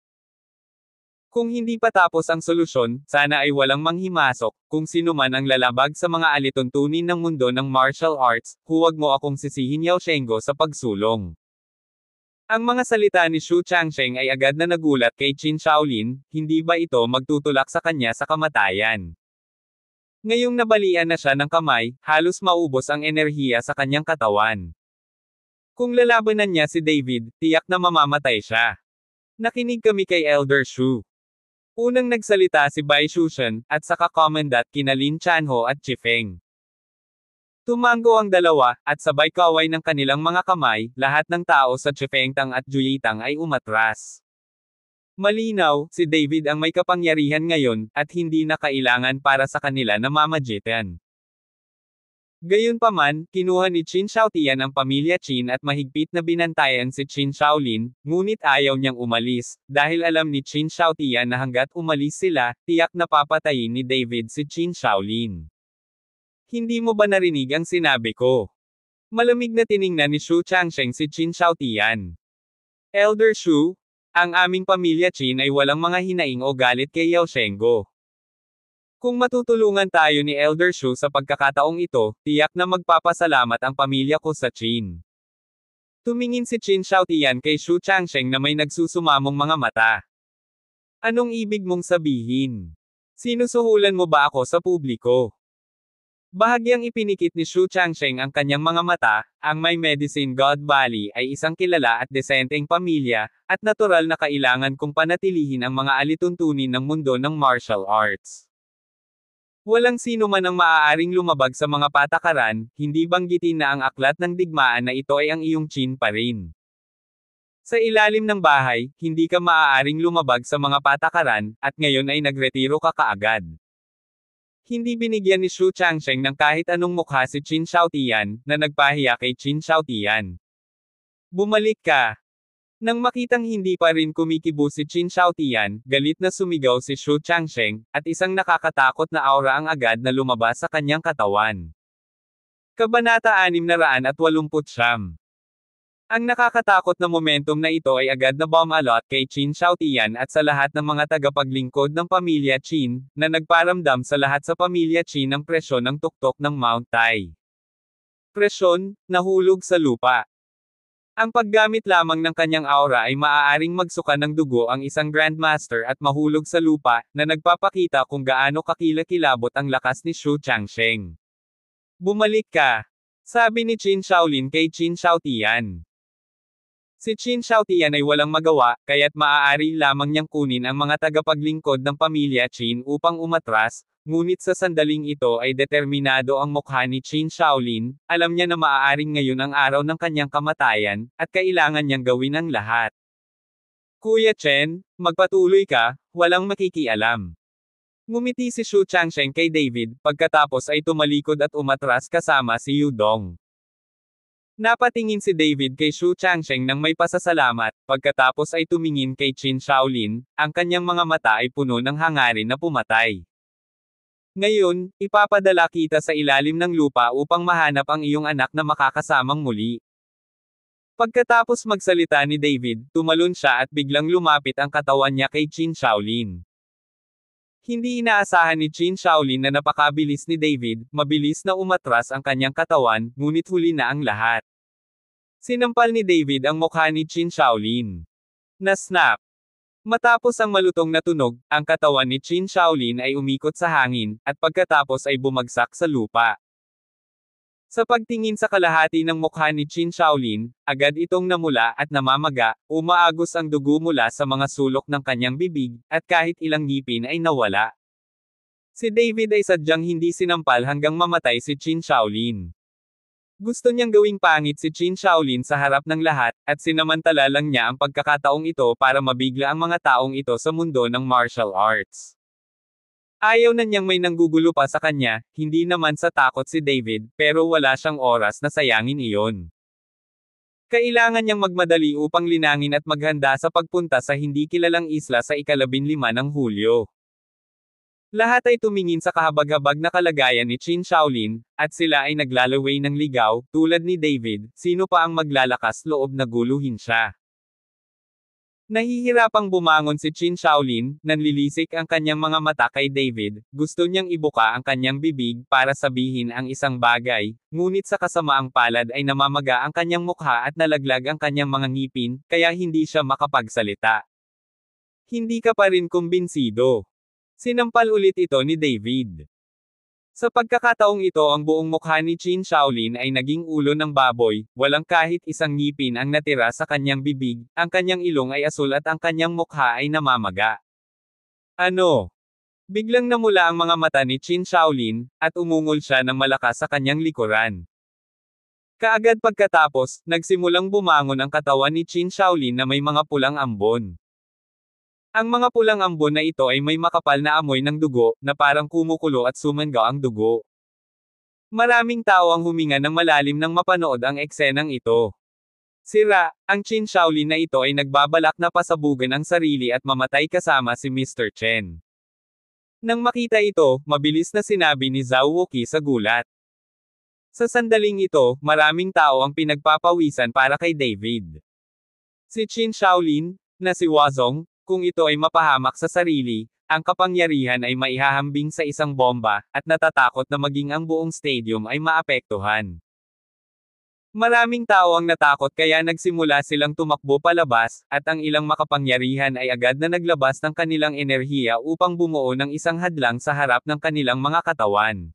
Kung hindi pa tapos ang solusyon, sana ay walang manghimasok, kung sino man ang lalabag sa mga alituntunin ng mundo ng martial arts, huwag mo akong sisihin Yao Shengo sa pagsulong. Ang mga salita ni Xu Changsheng ay agad na nagulat kay Qin Shaolin, hindi ba ito magtutulak sa kanya sa kamatayan? Ngayong nabalian na siya ng kamay, halos maubos ang enerhiya sa kanyang katawan. Kung lalabanan niya si David, tiyak na mamamatay siya. Nakinig kami kay Elder Xu. Unang nagsalita si Bai Shushan, at saka Commandant Kinalin Chanho at Chifeng. Tumango ang dalawa, at sabay kaway ng kanilang mga kamay, lahat ng tao sa Tang at Juyitang ay umatras. Malinaw, si David ang may kapangyarihan ngayon, at hindi na kailangan para sa kanila na mamajitan. Gayunpaman, kinuha ni Qin Shaotian ang pamilya Qin at mahigpit na binantayan si Qin Shaolin, ngunit ayaw niyang umalis, dahil alam ni Qin Shaotian na hanggat umalis sila, tiyak na papatayin ni David si Qin Shaolin. Hindi mo ba narinig ang sinabi ko? Malamig na tiningnan ni Xu Changsheng si Qin Shaotian. Elder Xu, ang aming pamilya Qin ay walang mga hinaing o galit kay Yao Shengo. Kung matutulungan tayo ni Elder Shu sa pagkakataong ito, tiyak na magpapasalamat ang pamilya ko sa Chin. Tumingin si Chin Xiaotian kay Shu Changsheng na may nagsusumamong mga mata. Anong ibig mong sabihin? Sinusuhulan mo ba ako sa publiko? Bahagyang ipinikit ni Shu Changsheng ang kanyang mga mata, ang may medicine god Valley ay isang kilala at desenteng pamilya, at natural na kailangan kong panatilihin ang mga alituntunin ng mundo ng martial arts. Walang sino man ang maaaring lumabag sa mga patakaran, hindi banggitin na ang aklat ng digmaan na ito ay ang iyong chin pa rin. Sa ilalim ng bahay, hindi ka maaaring lumabag sa mga patakaran, at ngayon ay nagretiro ka kaagad. Hindi binigyan ni Xu Changsheng ng kahit anong mukha si Qin Shaotian, na nagpahiya kay Qin Shaotian. Bumalik ka, nang makitang hindi pa rin kumikibo si Qin Shaotian, galit na sumigaw si Xu Changsheng, at isang nakakatakot na aura ang agad na lumabas sa kanyang katawan. Kabanata 689 Ang nakakatakot na momentum na ito ay agad na bomb alot kay Qin Shaotian at sa lahat ng mga tagapaglingkod ng pamilya Qin, na nagparamdam sa lahat sa pamilya Qin ng presyon ng tuktok ng Mount Tai. Presyon, nahulog sa lupa, ang paggamit lamang ng kanyang aura ay maaaring magsuka ng dugo ang isang grandmaster at mahulog sa lupa, na nagpapakita kung gaano kakilakilabot ang lakas ni Xu Changsheng. Bumalik ka! Sabi ni Qin Shaolin kay Qin Shaotian. Si Qin Shaotian ay walang magawa, kaya't maaari lamang niyang kunin ang mga tagapaglingkod ng pamilya Qin upang umatras, Ngunit sa sandaling ito ay determinado ang mukha ni Chin Shaolin, alam niya na maaaring ngayon ang araw ng kanyang kamatayan, at kailangan niyang gawin ang lahat. Kuya Chen, magpatuloy ka, walang makikialam. Ngumiti si Shu Changsheng kay David, pagkatapos ay tumalikod at umatras kasama si Yu Dong. Napatingin si David kay Shu Changsheng nang may pasasalamat, pagkatapos ay tumingin kay Chin Shaolin, ang kanyang mga mata ay puno ng hangarin na pumatay. Ngayon, ipapadala kita sa ilalim ng lupa upang mahanap ang iyong anak na makakasamang muli. Pagkatapos magsalita ni David, tumalon siya at biglang lumapit ang katawan niya kay Qin Shaolin. Hindi inaasahan ni Qin Shaolin na napakabilis ni David, mabilis na umatras ang kanyang katawan, ngunit huli na ang lahat. Sinampal ni David ang mukha ni Qin Shaolin. Na snap, Matapos ang malutong na tunog, ang katawan ni Qin Shaolin ay umikot sa hangin, at pagkatapos ay bumagsak sa lupa. Sa pagtingin sa kalahati ng mukha ni Qin Shaolin, agad itong namula at namamaga, umaagos ang dugo mula sa mga sulok ng kanyang bibig, at kahit ilang ngipin ay nawala. Si David ay sadyang hindi sinampal hanggang mamatay si Qin Shaolin. Gusto niyang gawing pangit si Qin Shaolin sa harap ng lahat, at sinamantala lang niya ang pagkakataong ito para mabigla ang mga taong ito sa mundo ng martial arts. Ayaw na niyang may nanggugulo pa sa kanya, hindi naman sa takot si David, pero wala siyang oras na sayangin iyon. Kailangan niyang magmadali upang linangin at maghanda sa pagpunta sa hindi kilalang isla sa ikalabinlima ng Hulyo. Lahat ay tumingin sa kahabag-habag na kalagayan ni Chin Shaolin, at sila ay naglalaway ng ligaw, tulad ni David, sino pa ang maglalakas loob na guluhin siya. Nahihirapang bumangon si Chin Shaolin, nanlilisik ang kanyang mga mata kay David, gusto niyang ibuka ang kanyang bibig para sabihin ang isang bagay, ngunit sa kasamaang palad ay namamaga ang kanyang mukha at nalaglag ang kanyang mga ngipin, kaya hindi siya makapagsalita. Hindi ka pa rin kumbinsido. Sinampal ulit ito ni David. Sa pagkakataong ito ang buong mukha ni Chin Shaolin ay naging ulo ng baboy, walang kahit isang ngipin ang natira sa kanyang bibig, ang kanyang ilong ay asul at ang kanyang mukha ay namamaga. Ano? Biglang namula ang mga mata ni Chin Shaolin, at umungol siya ng malakas sa kanyang likuran. Kaagad pagkatapos, nagsimulang bumangon ang katawan ni Chin Shaolin na may mga pulang ambon. Ang mga pulang ambon na ito ay may makapal na amoy ng dugo, na parang kumukulo at sumanga ang dugo. Maraming tao ang huminga ng malalim nang mapanood ang eksenang ito. Sira, ang Chin Shaolin na ito ay nagbabalak na pasabugan ang sarili at mamatay kasama si Mr. Chen. Nang makita ito, mabilis na sinabi ni Zhao Woki sa gulat. Sa sandaling ito, maraming tao ang pinagpapawisan para kay David. Si Chin Shaolin, na si Wazong, kung ito ay mapahamak sa sarili, ang kapangyarihan ay maihahambing sa isang bomba, at natatakot na maging ang buong stadium ay maapektuhan. Maraming tao ang natakot kaya nagsimula silang tumakbo palabas, at ang ilang makapangyarihan ay agad na naglabas ng kanilang enerhiya upang bumuo ng isang hadlang sa harap ng kanilang mga katawan.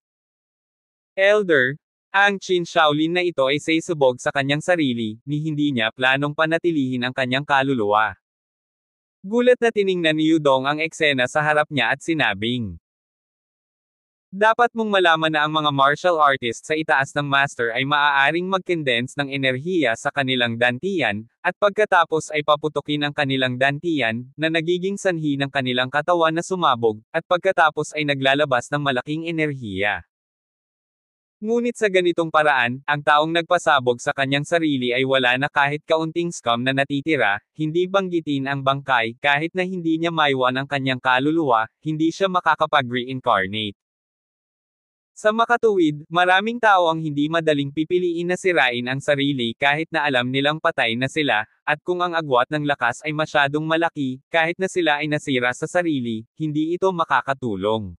Elder, ang Qin Shaolin na ito ay seisubog sa kanyang sarili, ni hindi niya planong panatilihin ang kanyang kaluluwa. Gulat na tiningnan ni Yudong ang eksena sa harap niya at sinabing. Dapat mong malaman na ang mga martial artist sa itaas ng master ay maaaring mag-condense ng enerhiya sa kanilang dantian, at pagkatapos ay paputukin ang kanilang dantian, na nagiging sanhi ng kanilang katawan na sumabog, at pagkatapos ay naglalabas ng malaking enerhiya. Ngunit sa ganitong paraan, ang taong nagpasabog sa kanyang sarili ay wala na kahit kaunting scam na natitira, hindi banggitin ang bangkay, kahit na hindi niya maiwan ang kanyang kaluluwa, hindi siya makakapag-reincarnate. Sa makatuwid, maraming tao ang hindi madaling pipiliin na sirain ang sarili kahit na alam nilang patay na sila, at kung ang agwat ng lakas ay masyadong malaki, kahit na sila ay nasira sa sarili, hindi ito makakatulong.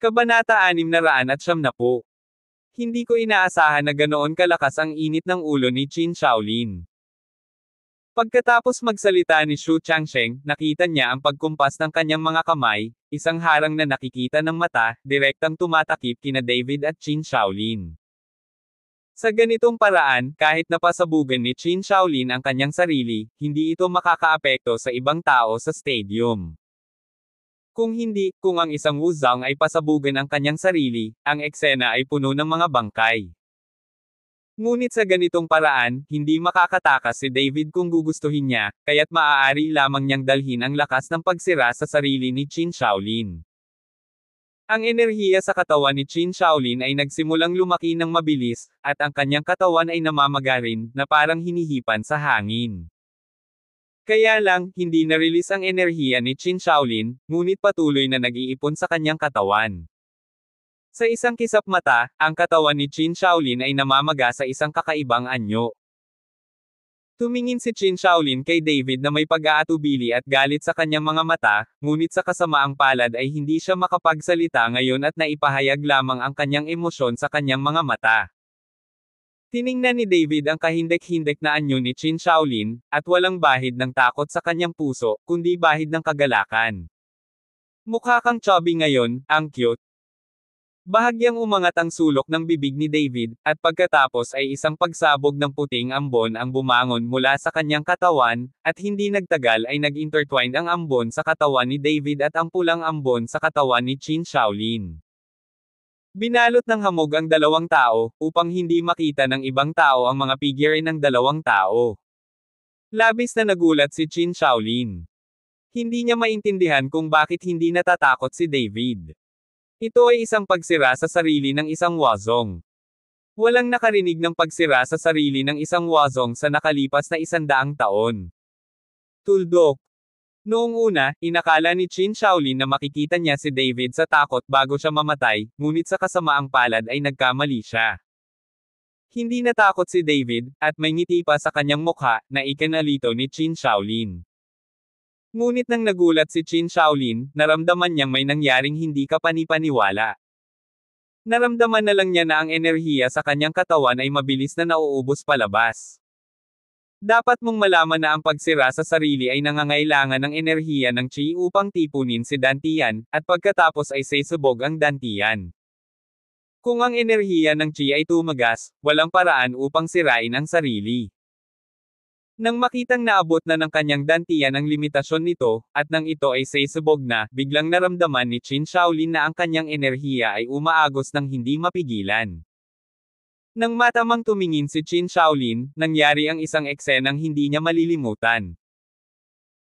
Kabanata 6 na raan at siyam na po. Hindi ko inaasahan na ganoon kalakas ang init ng ulo ni Qin Shaolin. Pagkatapos magsalita ni Xu Changsheng, nakita niya ang pagkumpas ng kanyang mga kamay, isang harang na nakikita ng mata, direktang tumatakip kina David at Qin Shaolin. Sa ganitong paraan, kahit napasabugan ni Qin Shaolin ang kanyang sarili, hindi ito makakaapekto sa ibang tao sa stadium. Kung hindi, kung ang isang Wuzang ay pasabugan ang kanyang sarili, ang eksena ay puno ng mga bangkay. Ngunit sa ganitong paraan, hindi makakatakas si David kung gugustuhin niya, kaya't maaari lamang niyang dalhin ang lakas ng pagsira sa sarili ni Qin Shaolin. Ang enerhiya sa katawan ni Qin Shaolin ay nagsimulang lumaki ng mabilis, at ang kanyang katawan ay namamagarin, na parang hinihipan sa hangin. Kaya lang, hindi na-release ang enerhiya ni Qin Shaolin, ngunit patuloy na nag-iipon sa kanyang katawan. Sa isang kisap mata, ang katawan ni Qin Shaolin ay namamaga sa isang kakaibang anyo. Tumingin si Qin Shaolin kay David na may pag-aatubili at galit sa kanyang mga mata, ngunit sa kasamaang palad ay hindi siya makapagsalita ngayon at naipahayag lamang ang kanyang emosyon sa kanyang mga mata. Tiningnan ni David ang kahindik-hindik na anyo ni Chin Shaolin, at walang bahid ng takot sa kanyang puso, kundi bahid ng kagalakan. Mukha kang chubby ngayon, ang cute. Bahagyang umangat ang sulok ng bibig ni David, at pagkatapos ay isang pagsabog ng puting ambon ang bumangon mula sa kanyang katawan, at hindi nagtagal ay nag-intertwined ang ambon sa katawan ni David at ang pulang ambon sa katawan ni Chin Shaolin. Binalot ng hamog ang dalawang tao, upang hindi makita ng ibang tao ang mga figure ng dalawang tao. Labis na nagulat si Chin Shaolin. Hindi niya maintindihan kung bakit hindi natatakot si David. Ito ay isang pagsira sa sarili ng isang wazong. Walang nakarinig ng pagsira sa sarili ng isang wazong sa nakalipas na isandaang taon. Tuldok, Noong una, inakala ni Chin Shaolin na makikita niya si David sa takot bago siya mamatay, ngunit sa kasamaang palad ay nagkamali siya. Hindi natakot si David, at may ngiti pa sa kanyang mukha, na ikinalito ni Chin Shaolin. Ngunit nang nagulat si Chin Shaolin, naramdaman niyang may nangyaring hindi kapanipaniwala. Naramdaman na lang niya na ang enerhiya sa kanyang katawan ay mabilis na nauubos palabas. Dapat mong malaman na ang pagsira sa sarili ay nangangailangan ng enerhiya ng chi upang tipunin si Dantian, at pagkatapos ay sisubog ang Dantian. Kung ang enerhiya ng chi ay tumagas, walang paraan upang sirain ang sarili. Nang makitang naabot na ng kanyang Dantian ang limitasyon nito, at nang ito ay sisubog na, biglang naramdaman ni Qin Shaolin na ang kanyang enerhiya ay umaagos ng hindi mapigilan. Nang matamang tumingin si Chin Shaolin, nangyari ang isang eksenang hindi niya malilimutan.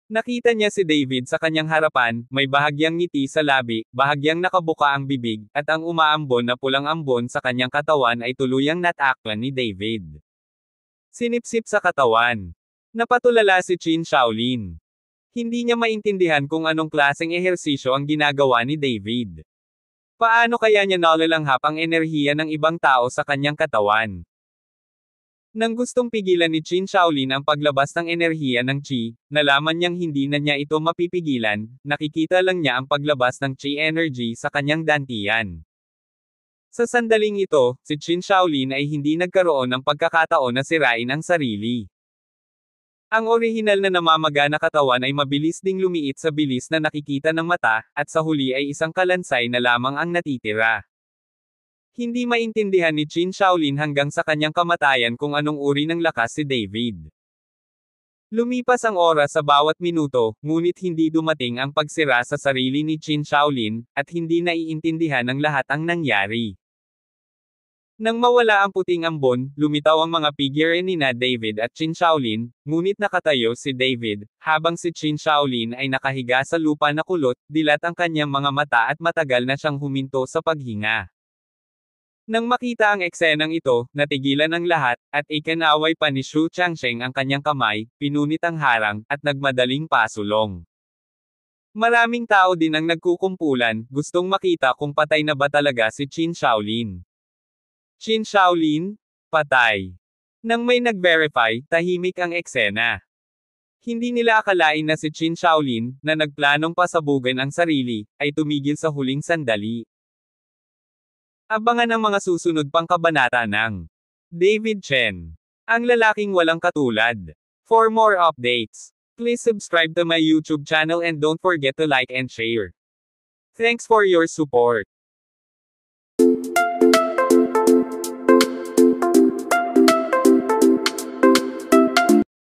Nakita niya si David sa kanyang harapan, may bahagyang ngiti sa labi, bahagyang nakabuka ang bibig, at ang umaambon na pulang ambon sa kanyang katawan ay tuluyang natakpan ni David. Sinipsip sa katawan. Napatulala si Chin Shaolin. Hindi niya maintindihan kung anong klaseng ehersisyo ang ginagawa ni David. Paano kaya niya nalalanghap ang enerhiya ng ibang tao sa kanyang katawan? Nang gustong pigilan ni Qin Shaolin ang paglabas ng enerhiya ng Qi, nalaman niyang hindi na niya ito mapipigilan, nakikita lang niya ang paglabas ng Qi energy sa kanyang dantian. Sa sandaling ito, si Qin Shaolin ay hindi nagkaroon ng pagkakataon na sirain ang sarili. Ang orihinal na namamaga na katawan ay mabilis ding lumiit sa bilis na nakikita ng mata, at sa huli ay isang kalansay na lamang ang natitira. Hindi maintindihan ni Chin Shaolin hanggang sa kanyang kamatayan kung anong uri ng lakas si David. Lumipas ang oras sa bawat minuto, ngunit hindi dumating ang pagsira sa sarili ni Chin Shaolin, at hindi naiintindihan ng lahat ang nangyari. Nang mawala ang puting ambon, lumitaw ang mga figure ni na David at Chin Shaolin, ngunit nakatayo si David, habang si Chin Shaolin ay nakahiga sa lupa na kulot, dilat ang kanyang mga mata at matagal na siyang huminto sa paghinga. Nang makita ang eksenang ito, natigilan ang lahat, at ikanaway pa ni Shu Changsheng ang kanyang kamay, pinunit ang harang, at nagmadaling pasulong. Maraming tao din ang nagkukumpulan, gustong makita kung patay na ba talaga si Chin Shaolin. Chin Shaolin, patay. Nang may nag-verify, tahimik ang eksena. Hindi nila akalain na si Chin Shaolin, na nagplanong pasabugan ang sarili, ay tumigil sa huling sandali. Abangan ang mga susunod pang kabanata ng David Chen. Ang lalaking walang katulad. For more updates, please subscribe to my YouTube channel and don't forget to like and share. Thanks for your support.